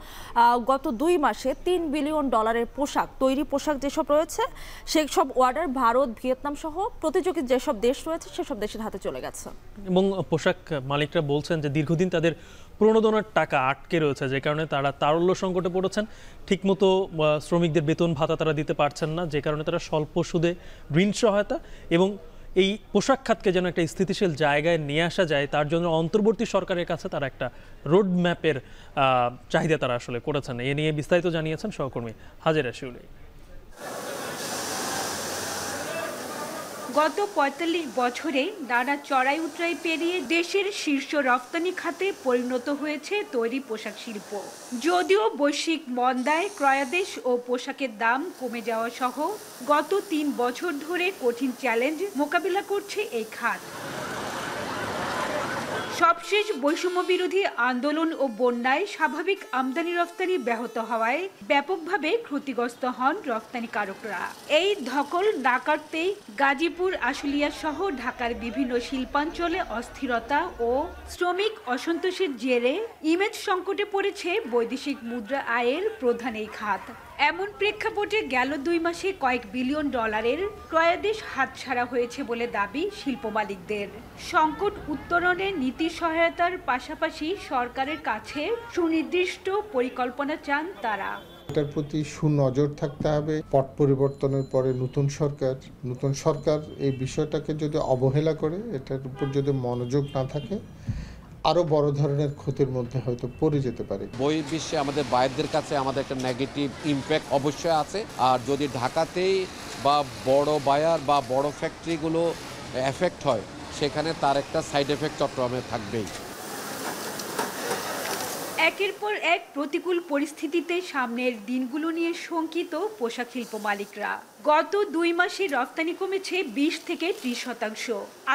গত দুই মাসে তিন বিলিয়ন ডলারের পোশাক তৈরি পোশাক যেসব রয়েছে সেই সব অর্ডার ভারত ভিয়েতনাম সহ প্রতিযোগী যেসব দেশ রয়েছে সেসব দেশের হাতে চলে গেছে এবং পোশাক মালিকরা বলছেন যে দীর্ঘদিন তাদের প্রণোদনার টাকা আটকে রয়েছে যে কারণে তারা তারল্য সংকটে পড়েছেন ঠিকমতো শ্রমিকদের বেতন ভাতা তারা দিতে পারছেন না যে কারণে তারা স্বল্প সুদে ঋণ সহায়তা এবং এই পোশাক খাতকে যেন একটা স্থিতিশীল জায়গায় নিয়ে আসা যায় তার জন্য অন্তর্বর্তী সরকারের কাছে তারা একটা রোড ম্যাপের চাহিদা তারা আসলে করেছেন এ নিয়ে বিস্তারিত জানিয়েছেন সহকর্মী হাজেরা শিউলি গত ৪৫ বছরে নানা চড়াই উতরাই পেরিয়ে দেশের শীর্ষ রপ্তানি খাতে পরিণত হয়েছে তৈরি পোশাক শিল্প যদিও বৈশ্বিক মন্দায় ক্রয়াদেশ ও পোশাকের দাম কমে যাওয়া সহ গত তিন বছর ধরে কঠিন চ্যালেঞ্জ মোকাবিলা করছে এই খাত সবশেষ বৈষম্য বিরোধী আন্দোলন ও বন্যায় স্বাভাবিক আমদানি রফতানি ব্যাহত হওয়ায় ব্যাপকভাবে ক্ষতিগ্রস্ত হন কারকরা এই ধকল না কাটতেই গাজীপুর আশুলিয়া সহ ঢাকার বিভিন্ন শিল্পাঞ্চলে অস্থিরতা ও শ্রমিক অসন্তোষের জেরে ইমেজ সংকটে পড়েছে বৈদেশিক মুদ্রা আয়ের প্রধান এই খাত এমন প্রেক্ষাপটে গেল দুই মাসে কয়েক বিলিয়ন ডলারের ক্রয়াদেশ হাতছাড়া হয়েছে বলে দাবি শিল্প মালিকদের সংকট উত্তরণে নীতি সহায়তার পাশাপাশি সরকারের কাছে সুনির্দিষ্ট পরিকল্পনা চান তারা এটার প্রতি সুনজর থাকতে হবে পট পরিবর্তনের পরে নতুন সরকার নতুন সরকার এই বিষয়টাকে যদি অবহেলা করে এটার উপর যদি মনোযোগ না থাকে আরও বড় ধরনের ক্ষতির মধ্যে হয়তো পড়ে যেতে পারে বই বিশ্বে আমাদের বাইরদের কাছে আমাদের একটা নেগেটিভ ইম্প্যাক্ট অবশ্যই আছে আর যদি ঢাকাতেই বা বড় বায়ার বা বড় ফ্যাক্টরিগুলো এফেক্ট হয় সেখানে তার একটা সাইড এফেক্ট চট্টগ্রামে থাকবেই একের পর এক প্রতিকূল পরিস্থিতিতে সামনের দিনগুলো নিয়ে শঙ্কিত পোশাক শিল্প মালিকরা গত দুই মাসে রপ্তানি কমেছে বিশ থেকে ত্রিশ শতাংশ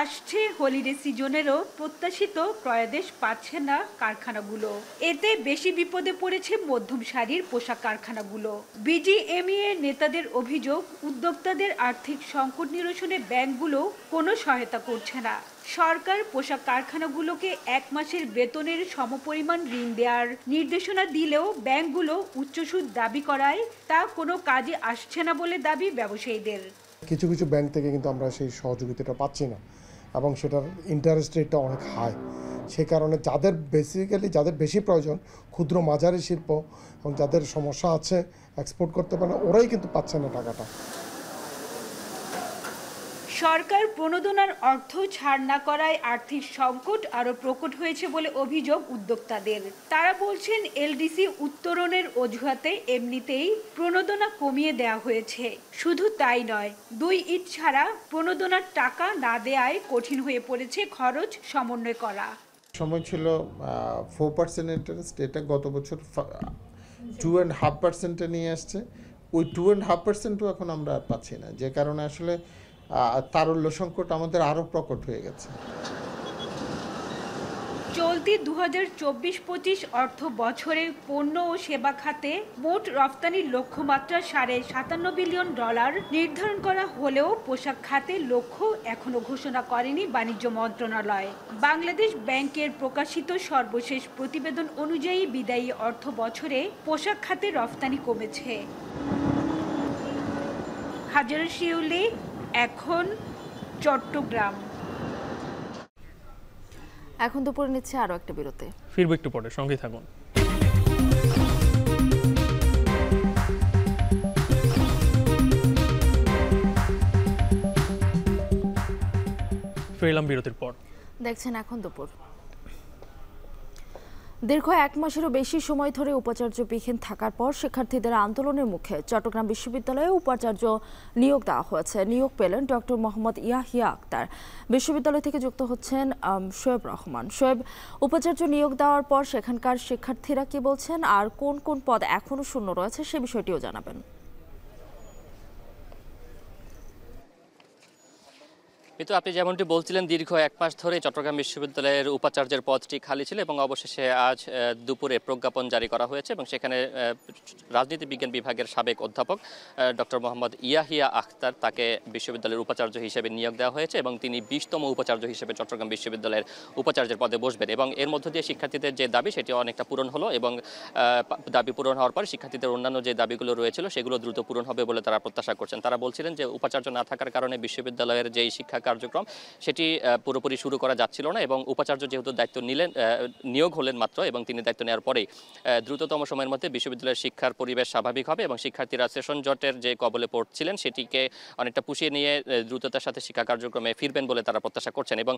আসছে হোলিডে সিজনেরও প্রত্যাশিত ক্রয়াদেশ পাচ্ছে না কারখানাগুলো এতে বেশি বিপদে পড়েছে মধ্যম সারির পোশাক কারখানাগুলো বিজিএমইএ নেতাদের অভিযোগ উদ্যোক্তাদের আর্থিক সংকট নিরসনে ব্যাংকগুলো কোনো সহায়তা করছে না সরকার পোশাক কারখানাগুলোকে এক মাসের বেতনের সমপরিমাণ ঋণ দেওয়ার নির্দেশনা দিলেও ব্যাংকগুলো উচ্চ সুদ দাবি করায় তা কোনো কাজে আসছে না বলে দাবি ব্যবসায়ীদের কিছু কিছু ব্যাংক থেকে কিন্তু আমরা সেই সহযোগিতাটা পাচ্ছি না এবং সেটার ইন্টারেস্ট রেটটা অনেক হাই সে কারণে যাদের বেসিক্যালি যাদের বেশি প্রয়োজন ক্ষুদ্র মাঝারি শিল্প এবং যাদের সমস্যা আছে এক্সপোর্ট করতে পারে না ওরাই কিন্তু পাচ্ছে না টাকাটা সরকার প্রণোদনার অর্থ ছাড় না করায় আর্থিক সংকট আরও প্রকট হয়েছে বলে অভিযোগ উদ্যোক্তাদের তারা বলছেন এলডিসি উত্তরণের অজুহাতে এমনিতেই প্রণোদনা কমিয়ে দেয়া হয়েছে শুধু তাই নয় দুই ইট ছাড়া প্রণোদনার টাকা না দেয়ায় কঠিন হয়ে পড়েছে খরচ সমন্বয় করা সময় ছিল ফোর পার্সেন্ট ইন্টারেস্ট এটা গত বছর টু অ্যান্ড হাফ পার্সেন্টে নিয়ে আসছে ওই টু অ্যান্ড হাফ পার্সেন্টও এখন আমরা পাচ্ছি না যে কারণে আসলে তারল্য সংকট আমাদের আরো প্রকট হয়ে গেছে চলতি দু হাজার চব্বিশ পঁচিশ অর্থ বছরে পণ্য ও সেবা খাতে মোট রফতানির লক্ষ্যমাত্রা সাড়ে সাতান্ন বিলিয়ন ডলার নির্ধারণ করা হলেও পোশাক খাতে লক্ষ্য এখনও ঘোষণা করেনি বাণিজ্য মন্ত্রণালয় বাংলাদেশ ব্যাংকের প্রকাশিত সর্বশেষ প্রতিবেদন অনুযায়ী বিদায়ী অর্থ বছরে পোশাক খাতে রপ্তানি কমেছে হাজার শিউলি এখন চট্টগ্রাম এখন তো নিচ্ছে আরও একটা বিরতি ফিরবো একটু পরে সঙ্গে থাকুন ফিরলাম বিরতির পর দেখছেন এখন দুপুর দীর্ঘ এক মাসেরও বেশি সময় ধরে উপাচার্যবিহীন থাকার পর শিক্ষার্থীদের আন্দোলনের মুখে চট্টগ্রাম বিশ্ববিদ্যালয়ে উপাচার্য নিয়োগ দেওয়া হয়েছে নিয়োগ পেলেন ডক্টর মোহাম্মদ ইয়াহিয়া আক্তার বিশ্ববিদ্যালয় থেকে যুক্ত হচ্ছেন শোয়েব রহমান শোয়েব উপাচার্য নিয়োগ দেওয়ার পর সেখানকার শিক্ষার্থীরা কি বলছেন আর কোন কোন পদ এখনও শূন্য রয়েছে সে বিষয়টিও জানাবেন কিন্তু আপনি যেমনটি বলছিলেন দীর্ঘ এক মাস ধরে চট্টগ্রাম বিশ্ববিদ্যালয়ের উপাচার্যের পদটি খালি ছিল এবং অবশেষে আজ দুপুরে প্রজ্ঞাপন জারি করা হয়েছে এবং সেখানে রাজনীতি বিজ্ঞান বিভাগের সাবেক অধ্যাপক ডক্টর মোহাম্মদ ইয়াহিয়া আখতার তাকে বিশ্ববিদ্যালয়ের উপাচার্য হিসেবে নিয়োগ দেওয়া হয়েছে এবং তিনি বিশতম উপাচার্য হিসেবে চট্টগ্রাম বিশ্ববিদ্যালয়ের উপাচার্যের পদে বসবেন এবং এর মধ্য দিয়ে শিক্ষার্থীদের যে দাবি সেটি অনেকটা পূরণ হলো এবং দাবি পূরণ হওয়ার পর শিক্ষার্থীদের অন্যান্য যে দাবিগুলো রয়েছিল সেগুলো দ্রুত পূরণ হবে বলে তারা প্রত্যাশা করছেন তারা বলছিলেন যে উপাচার্য না থাকার কারণে বিশ্ববিদ্যালয়ের যেই শিক্ষা কার্যক্রম সেটি পুরোপুরি শুরু করা যাচ্ছিল না এবং উপাচার্য যেহেতু দায়িত্ব নিলেন নিয়োগ হলেন মাত্র এবং তিনি দায়িত্ব নেওয়ার পরে দ্রুততম সময়ের মধ্যে বিশ্ববিদ্যালয়ের শিক্ষার পরিবেশ স্বাভাবিক হবে এবং শিক্ষার্থীরা সেশন জটের যে কবলে পড়ছিলেন সেটিকে অনেকটা পুষিয়ে নিয়ে দ্রুততার সাথে শিক্ষা কার্যক্রমে ফিরবেন বলে তারা প্রত্যাশা করছেন এবং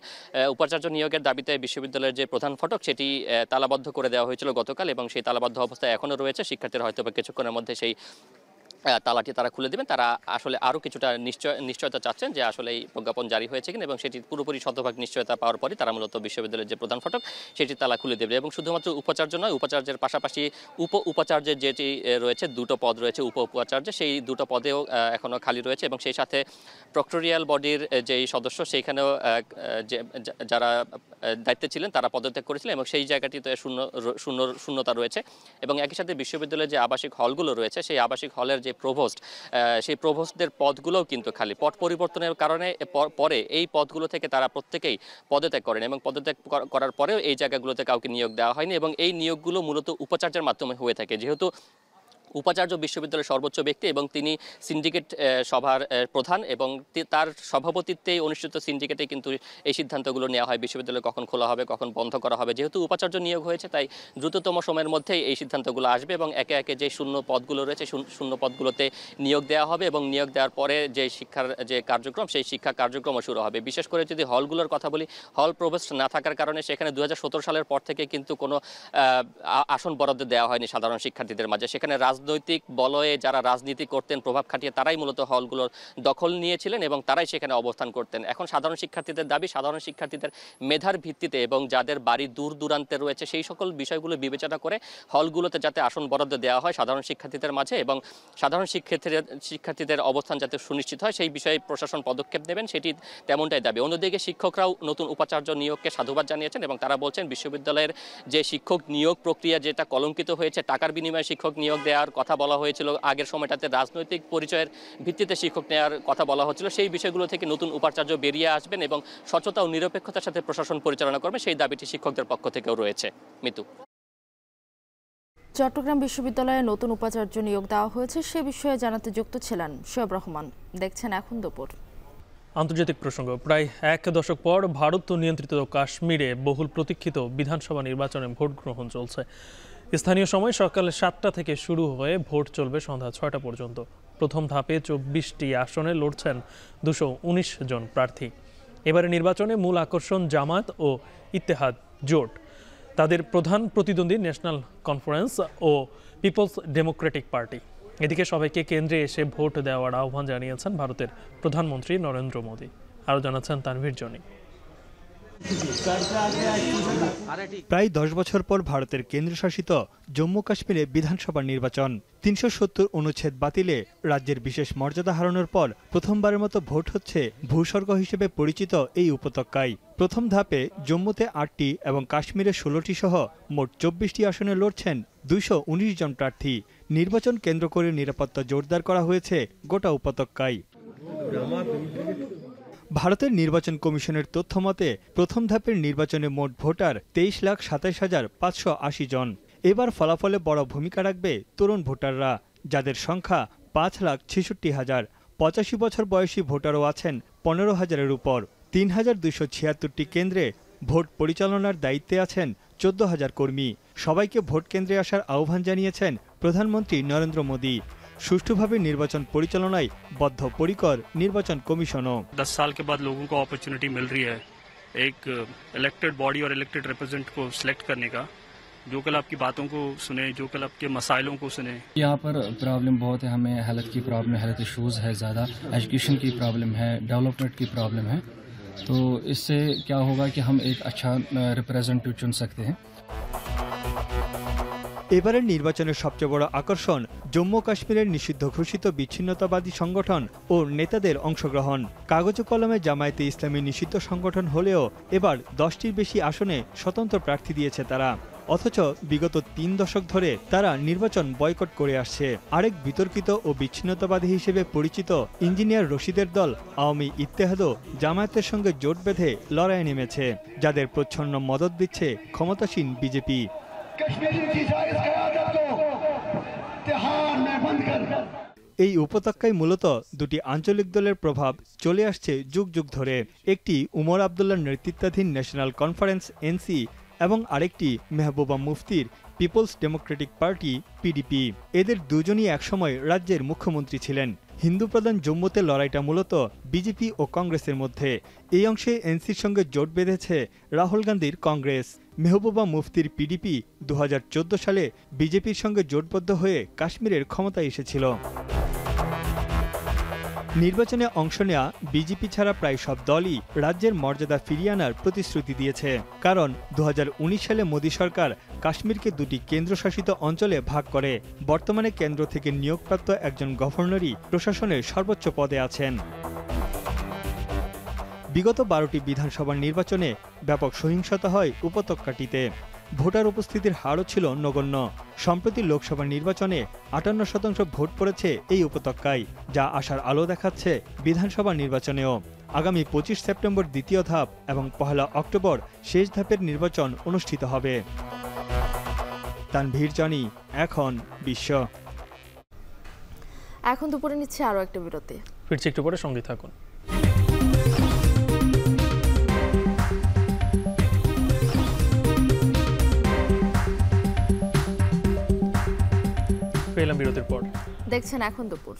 উপাচার্য নিয়োগের দাবিতে বিশ্ববিদ্যালয়ের যে প্রধান ফটক সেটি তালাবদ্ধ করে দেওয়া হয়েছিল গতকাল এবং সেই তালাবদ্ধ অবস্থায় এখনও রয়েছে শিক্ষার্থীরা হয়তো কিছুক্ষণের মধ্যে সেই তালাটি তারা খুলে দেবেন তারা আসলে আরও কিছুটা নিশ্চয় নিশ্চয়তা চাচ্ছেন যে আসলে এই প্রজ্ঞাপন জারি হয়েছে কিনা এবং সেটি পুরোপুরি শতভাগ নিশ্চয়তা পাওয়ার পরে তারা মূলত বিশ্ববিদ্যালয়ের যে প্রধান ফটক সেটি তালা খুলে দেবে এবং শুধুমাত্র উপাচার্য নয় উপাচার্যের পাশাপাশি উপ উপাচার্যের যেটি রয়েছে দুটো পদ রয়েছে উপ উপাচার্য সেই দুটো পদেও এখনও খালি রয়েছে এবং সেই সাথে প্রক্টোরিয়াল বডির যেই সদস্য সেইখানেও যে যারা দায়িত্বে ছিলেন তারা পদত্যাগ করেছিলেন এবং সেই জায়গাটিতে শূন্য শূন্য শূন্যতা রয়েছে এবং একই সাথে বিশ্ববিদ্যালয়ের যে আবাসিক হলগুলো রয়েছে সেই আবাসিক হলের যে প্রভোস্ট সেই প্রভোস্টদের পদগুলোও কিন্তু খালি পদ পরিবর্তনের কারণে পরে এই পদগুলো থেকে তারা প্রত্যেকেই পদত্যাগ করেন এবং পদত্যাগ করার পরেও এই জায়গাগুলোতে কাউকে নিয়োগ দেওয়া হয়নি এবং এই নিয়োগগুলো মূলত উপাচার্যের মাধ্যমে হয়ে থাকে যেহেতু উপাচার্য বিশ্ববিদ্যালয়ের সর্বোচ্চ ব্যক্তি এবং তিনি সিন্ডিকেট সভার প্রধান এবং তার সভাপতিত্বেই অনুষ্ঠিত সিন্ডিকেটে কিন্তু এই সিদ্ধান্তগুলো নেওয়া হয় বিশ্ববিদ্যালয় কখন খোলা হবে কখন বন্ধ করা হবে যেহেতু উপাচার্য নিয়োগ হয়েছে তাই দ্রুততম সময়ের মধ্যেই এই সিদ্ধান্তগুলো আসবে এবং একে একে যে শূন্য পদগুলো রয়েছে শূন্য পদগুলোতে নিয়োগ দেওয়া হবে এবং নিয়োগ দেওয়ার পরে যে শিক্ষার যে কার্যক্রম সেই শিক্ষা কার্যক্রমও শুরু হবে বিশেষ করে যদি হলগুলোর কথা বলি হল প্রবেশ না থাকার কারণে সেখানে দু সালের পর থেকে কিন্তু কোনো আসন বরাদ্দ দেওয়া হয়নি সাধারণ শিক্ষার্থীদের মাঝে সেখানে রাজ রাজনৈতিক বলয়ে যারা রাজনীতি করতেন প্রভাব খাটিয়ে তারাই মূলত হলগুলোর দখল নিয়েছিলেন এবং তারাই সেখানে অবস্থান করতেন এখন সাধারণ শিক্ষার্থীদের দাবি সাধারণ শিক্ষার্থীদের মেধার ভিত্তিতে এবং যাদের বাড়ি দূর দূরান্তে রয়েছে সেই সকল বিষয়গুলো বিবেচনা করে হলগুলোতে যাতে আসন বরাদ্দ দেওয়া হয় সাধারণ শিক্ষার্থীদের মাঝে এবং সাধারণ শিক্ষার্থীদের শিক্ষার্থীদের অবস্থান যাতে সুনিশ্চিত হয় সেই বিষয়ে প্রশাসন পদক্ষেপ নেবেন সেটি তেমনটাই দাবি অন্যদিকে শিক্ষকরাও নতুন উপাচার্য নিয়োগকে সাধুবাদ জানিয়েছেন এবং তারা বলছেন বিশ্ববিদ্যালয়ের যে শিক্ষক নিয়োগ প্রক্রিয়া যেটা কলঙ্কিত হয়েছে টাকার বিনিময়ে শিক্ষক নিয়োগ দেওয়া নেওয়ার কথা বলা হয়েছিল আগের সময়টাতে রাজনৈতিক পরিচয়ের ভিত্তিতে শিক্ষক নেওয়ার কথা বলা হচ্ছিল সেই বিষয়গুলো থেকে নতুন উপাচার্য বেরিয়ে আসবেন এবং স্বচ্ছতা ও নিরপেক্ষতার সাথে প্রশাসন পরিচালনা করবে সেই দাবিটি শিক্ষকদের পক্ষ থেকেও রয়েছে মিতু চট্টগ্রাম বিশ্ববিদ্যালয়ে নতুন উপাচার্য নিয়োগ দেওয়া হয়েছে সে বিষয়ে জানাতে যুক্ত ছিলেন শোয়েব রহমান দেখছেন এখন দুপুর আন্তর্জাতিক প্রসঙ্গ প্রায় এক দশক পর ভারত নিয়ন্ত্রিত কাশ্মীরে বহুল প্রতীক্ষিত বিধানসভা নির্বাচনে ভোট গ্রহণ চলছে স্থানীয় সময় সকাল সাতটা থেকে শুরু হয়ে ভোট চলবে সন্ধ্যা ছয়টা পর্যন্ত প্রথম ধাপে চব্বিশটি আসনে লড়ছেন দুশো জন প্রার্থী এবারে নির্বাচনে মূল আকর্ষণ জামাত ও ইতেহাদ জোট তাদের প্রধান প্রতিদ্বন্দ্বী ন্যাশনাল কনফারেন্স ও পিপলস ডেমোক্রেটিক পার্টি এদিকে সবাইকে কেন্দ্রে এসে ভোট দেওয়ার আহ্বান জানিয়েছেন ভারতের প্রধানমন্ত্রী নরেন্দ্র মোদী আরও জানাচ্ছেন তানভীর জনী প্রায় দশ বছর পর ভারতের কেন্দ্রশাসিত জম্মু কাশ্মীরে বিধানসভা নির্বাচন তিনশো সত্তর অনুচ্ছেদ বাতিলে রাজ্যের বিশেষ মর্যাদা হারানোর পর প্রথমবারের মতো ভোট হচ্ছে ভূস্বর্গ হিসেবে পরিচিত এই উপত্যকায় প্রথম ধাপে জম্মুতে আটটি এবং কাশ্মীরে ষোলোটি সহ মোট চব্বিশটি আসনে লড়ছেন দুইশো জন প্রার্থী নির্বাচন কেন্দ্র করে নিরাপত্তা জোরদার করা হয়েছে গোটা উপত্যকায় ভারতের নির্বাচন কমিশনের তথ্যমতে প্রথম ধাপের নির্বাচনে মোট ভোটার তেইশ লাখ সাতাইশ হাজার পাঁচশো আশি জন এবার ফলাফলে বড় ভূমিকা রাখবে তরুণ ভোটাররা যাদের সংখ্যা পাঁচ লাখ ছেষট্টি হাজার পঁচাশি বছর বয়সী ভোটারও আছেন পনেরো হাজারের উপর তিন হাজার দুশো ছিয়াত্তরটি কেন্দ্রে ভোট পরিচালনার দায়িত্বে আছেন চোদ্দ হাজার কর্মী সবাইকে ভোট কেন্দ্রে আসার আহ্বান জানিয়েছেন প্রধানমন্ত্রী নরেন্দ্র মোদী सुष्ठुभावे निर्वाचन परिचालनाय बद्धपरिकर निर्वाचन कमीशनों दस साल के बाद लोगों को अपॉर्चुनिटी मिल रही है एक इलेक्टेड बॉडी और इलेक्टेड रिप्रेजेंट को सिलेक्ट करने का जो कल आपकी बातों को सुने जो कल आपके मसाइलों को सुने यहाँ पर प्रॉब्लम बहुत है हमें हेल्थ की प्रॉब्लम हेल्थ इशूज़ है ज़्यादा एजुकेशन की प्रॉब्लम है डेवलपमेंट की प्रॉब्लम है तो इससे क्या होगा कि हम एक अच्छा रिप्रेजेंटेटिव चुन सकते हैं এবারের নির্বাচনের সবচেয়ে বড় আকর্ষণ জম্মু কাশ্মীরের নিষিদ্ধ ঘোষিত বিচ্ছিন্নতাবাদী সংগঠন ও নেতাদের অংশগ্রহণ কাগজ কলমে জামায়াতে ইসলামী নিষিদ্ধ সংগঠন হলেও এবার দশটির বেশি আসনে স্বতন্ত্র প্রার্থী দিয়েছে তারা অথচ বিগত তিন দশক ধরে তারা নির্বাচন বয়কট করে আসছে আরেক বিতর্কিত ও বিচ্ছিন্নতাবাদী হিসেবে পরিচিত ইঞ্জিনিয়ার রশিদের দল আওয়ামী ইত্তেহাদও জামায়াতের সঙ্গে জোট বেঁধে লড়াই নেমেছে যাদের প্রচ্ছন্ন মদত দিচ্ছে ক্ষমতাসীন বিজেপি এই উপত্যকায় মূলত দুটি আঞ্চলিক দলের প্রভাব চলে আসছে যুগ যুগ ধরে একটি উমর আবদুল্লার নেতৃত্বাধীন ন্যাশনাল কনফারেন্স এনসি এবং আরেকটি মেহবুবা মুফতির পিপলস ডেমোক্রেটিক পার্টি পিডিপি এদের দুজনই একসময় রাজ্যের মুখ্যমন্ত্রী ছিলেন হিন্দু প্রধান জম্মুতে লড়াইটা মূলত বিজেপি ও কংগ্রেসের মধ্যে এই অংশে এনসির সঙ্গে জোট বেঁধেছে রাহুল গান্ধীর কংগ্রেস মেহবুবা মুফতির পিডিপি দু সালে বিজেপির সঙ্গে জোটবদ্ধ হয়ে কাশ্মীরের ক্ষমতায় এসেছিল নির্বাচনে অংশ নেওয়া বিজেপি ছাড়া প্রায় সব দলই রাজ্যের মর্যাদা ফিরিয়ে আনার প্রতিশ্রুতি দিয়েছে কারণ দু সালে মোদী সরকার কাশ্মীরকে দুটি কেন্দ্রশাসিত অঞ্চলে ভাগ করে বর্তমানে কেন্দ্র থেকে নিয়োগপ্রাপ্ত একজন গভর্নরই প্রশাসনের সর্বোচ্চ পদে আছেন বিগত বারোটি বিধানসভা নির্বাচনে ব্যাপক সহিংসতা হয় উপত্যকাটিতে ভোটার উপস্থিতির হারও ছিল নগণ্য সম্প্রতি লোকসভা নির্বাচনে আটান্ন শতাংশ ভোট পড়েছে এই উপত্যকায় যা আসার আলো দেখাচ্ছে বিধানসভা নির্বাচনেও আগামী পঁচিশ সেপ্টেম্বর দ্বিতীয় ধাপ এবং পহেলা অক্টোবর শেষ ধাপের নির্বাচন অনুষ্ঠিত হবে তানভীর জানি এখন বিশ্ব এখন দুপুরে নিচ্ছে আরও একটা বিরতি ফিরছি একটু পরে সঙ্গে থাকুন পেলাম বিরতির পর দেখছেন এখন দুপুর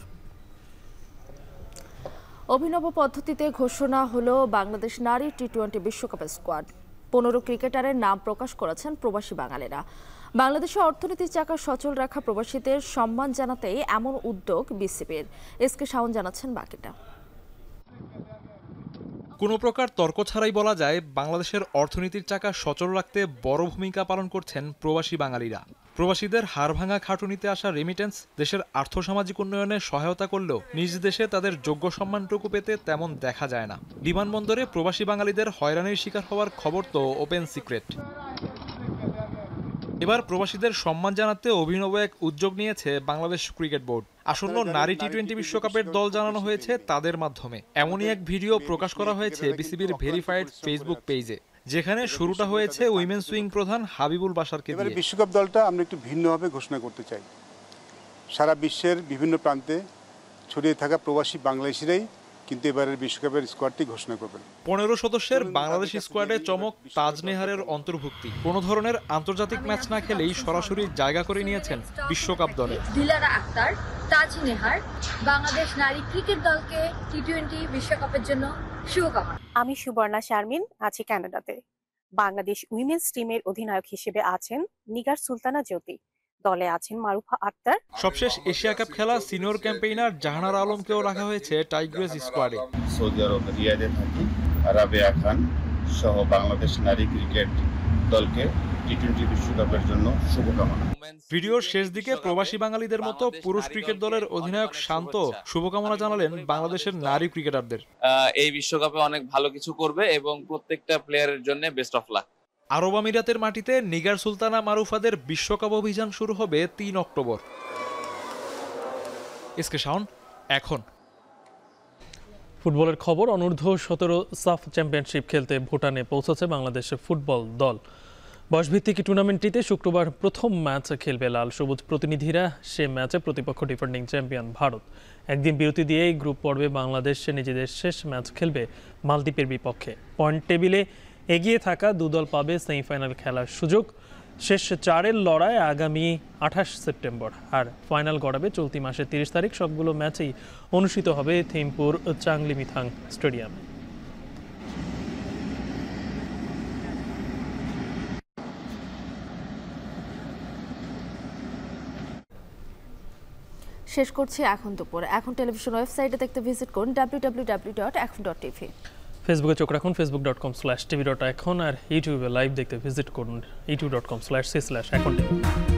অভিনব পদ্ধতিতে ঘোষণা হলো বাংলাদেশ নারী টি টোয়েন্টি বিশ্বকাপের স্কোয়াড পনেরো ক্রিকেটারের নাম প্রকাশ করেছেন প্রবাসী বাঙালিরা বাংলাদেশের অর্থনীতির চাকা সচল রাখা প্রবাসীদের সম্মান জানাতেই এমন উদ্যোগ বিসিবির এস কে শাওন জানাচ্ছেন বাকিটা কোনো প্রকার তর্ক ছাড়াই বলা যায় বাংলাদেশের অর্থনীতির চাকা সচল রাখতে বড় ভূমিকা পালন করছেন প্রবাসী বাঙালিরা প্রবাসীদের হাড়ভাঙা খাটুনিতে আসা রেমিটেন্স দেশের আর্থসামাজিক উন্নয়নে সহায়তা করলেও নিজ দেশে তাদের যোগ্য সম্মানটুকু পেতে তেমন দেখা যায় না বিমানবন্দরে প্রবাসী বাঙালিদের হয়রানির শিকার হওয়ার খবর তো ওপেন সিক্রেট এবার প্রবাসীদের সম্মান জানাতে অভিনব এক উদ্যোগ নিয়েছে বাংলাদেশ ক্রিকেট বোর্ড আসন্ন নারী টি টোয়েন্টি বিশ্বকাপের দল জানানো হয়েছে তাদের মাধ্যমে এমনই এক ভিডিও প্রকাশ করা হয়েছে বিসিবির ভেরিফাইড ফেসবুক পেজে যেখানে শুরুটা হয়েছে উইমেন সুইং প্রধান হাবিবুল বাসারকে দিয়ে বিশ্বকাপ দলটা আমরা একটু ভিন্নভাবে ঘোষণা করতে চাই সারা বিশ্বের বিভিন্ন প্রান্তে ছড়িয়ে থাকা প্রবাসী বাংলাদেশিরাই কিন্তু এবারের বিশ্বকাপের স্কোয়াডটি ঘোষণা করবেন পনেরো সদস্যের বাংলাদেশ স্কোয়াডে চমক তাজনেহারের অন্তর্ভুক্তি কোন ধরনের আন্তর্জাতিক ম্যাচ না খেলেই সরাসরি জায়গা করে নিয়েছেন বিশ্বকাপ দলে দিলারা আক্তার তাজনেহার বাংলাদেশ নারী ক্রিকেট দলকে টি টোয়েন্টি বিশ্বকাপের জন্য শুভকামনা আমি সুবর্ণা শারমিন আছি কানাডাতে বাংলাদেশ উইমেন্স টিমের অধিনায়ক হিসেবে আছেন নিগার সুলতানা জ্যোতি দলে আছেন মারুফা আক্তার সবশেষ এশিয়া কাপ খেলা সিনিয়র ক্যাম্পেইনার জাহানার আলমকেও রাখা হয়েছে টাইগ্রেস স্কোয়াডে সৌদি আরব রিয়াদে থাকি রাবেয়া খান সহ বাংলাদেশ নারী ক্রিকেট দলকে ভিডিওর শেষ দিকে প্রবাসী বাঙালিদের মতো পুরুষ ক্রিকেট দলের অধিনায়ক শান্ত শুভকামনা জানালেন বাংলাদেশের নারী ক্রিকেটারদের এই বিশ্বকাপে অনেক ভালো কিছু করবে এবং প্রত্যেকটা প্লেয়ারের জন্য বেস্ট অফ লাক আরব আমিরাতের মাটিতে নিগার সুলতানা মারুফাদের বিশ্বকাপ অভিযান শুরু হবে তিন অক্টোবর এসকে শাওন এখন ফুটবলের খবর অনূর্ধ্ব সতেরো সাফ চ্যাম্পিয়নশিপ খেলতে ভুটানে পৌঁছেছে বাংলাদেশের ফুটবল দল বয়সভিত্তিক টুর্নামেন্টটিতে শুক্রবার প্রথম ম্যাচ খেলবে লাল সবুজ প্রতিনিধিরা সে ম্যাচে প্রতিপক্ষ ডিফেন্ডিং চ্যাম্পিয়ন ভারত একদিন বিরতি দিয়েই গ্রুপ পর্বে বাংলাদেশ নিজেদের শেষ ম্যাচ খেলবে মালদ্বীপের বিপক্ষে পয়েন্ট টেবিলে এগিয়ে থাকা দুদল পাবে সেমিফাইনাল খেলার সুযোগ শেষ চারের লড়াই আগামী আঠাশ সেপ্টেম্বর আর ফাইনাল গড়াবে চলতি মাসের তিরিশ তারিখ সবগুলো ম্যাচেই অনুষ্ঠিত হবে থিমপুর চাংলিমিথাং স্টেডিয়ামে শেষ করছি এখন দুপুর এখন টেলিভিশন ওয়েবসাইটে দেখতে ভিজিট করুন W W W dot Ekhon dot TV ফেসবুকে চোখ রাখুন Facebook dot com slash TV dot Ekhon আর ইউটিউবে লাইভ দেখতে ভিজিট করুন YouTube dot com slash C slash এখন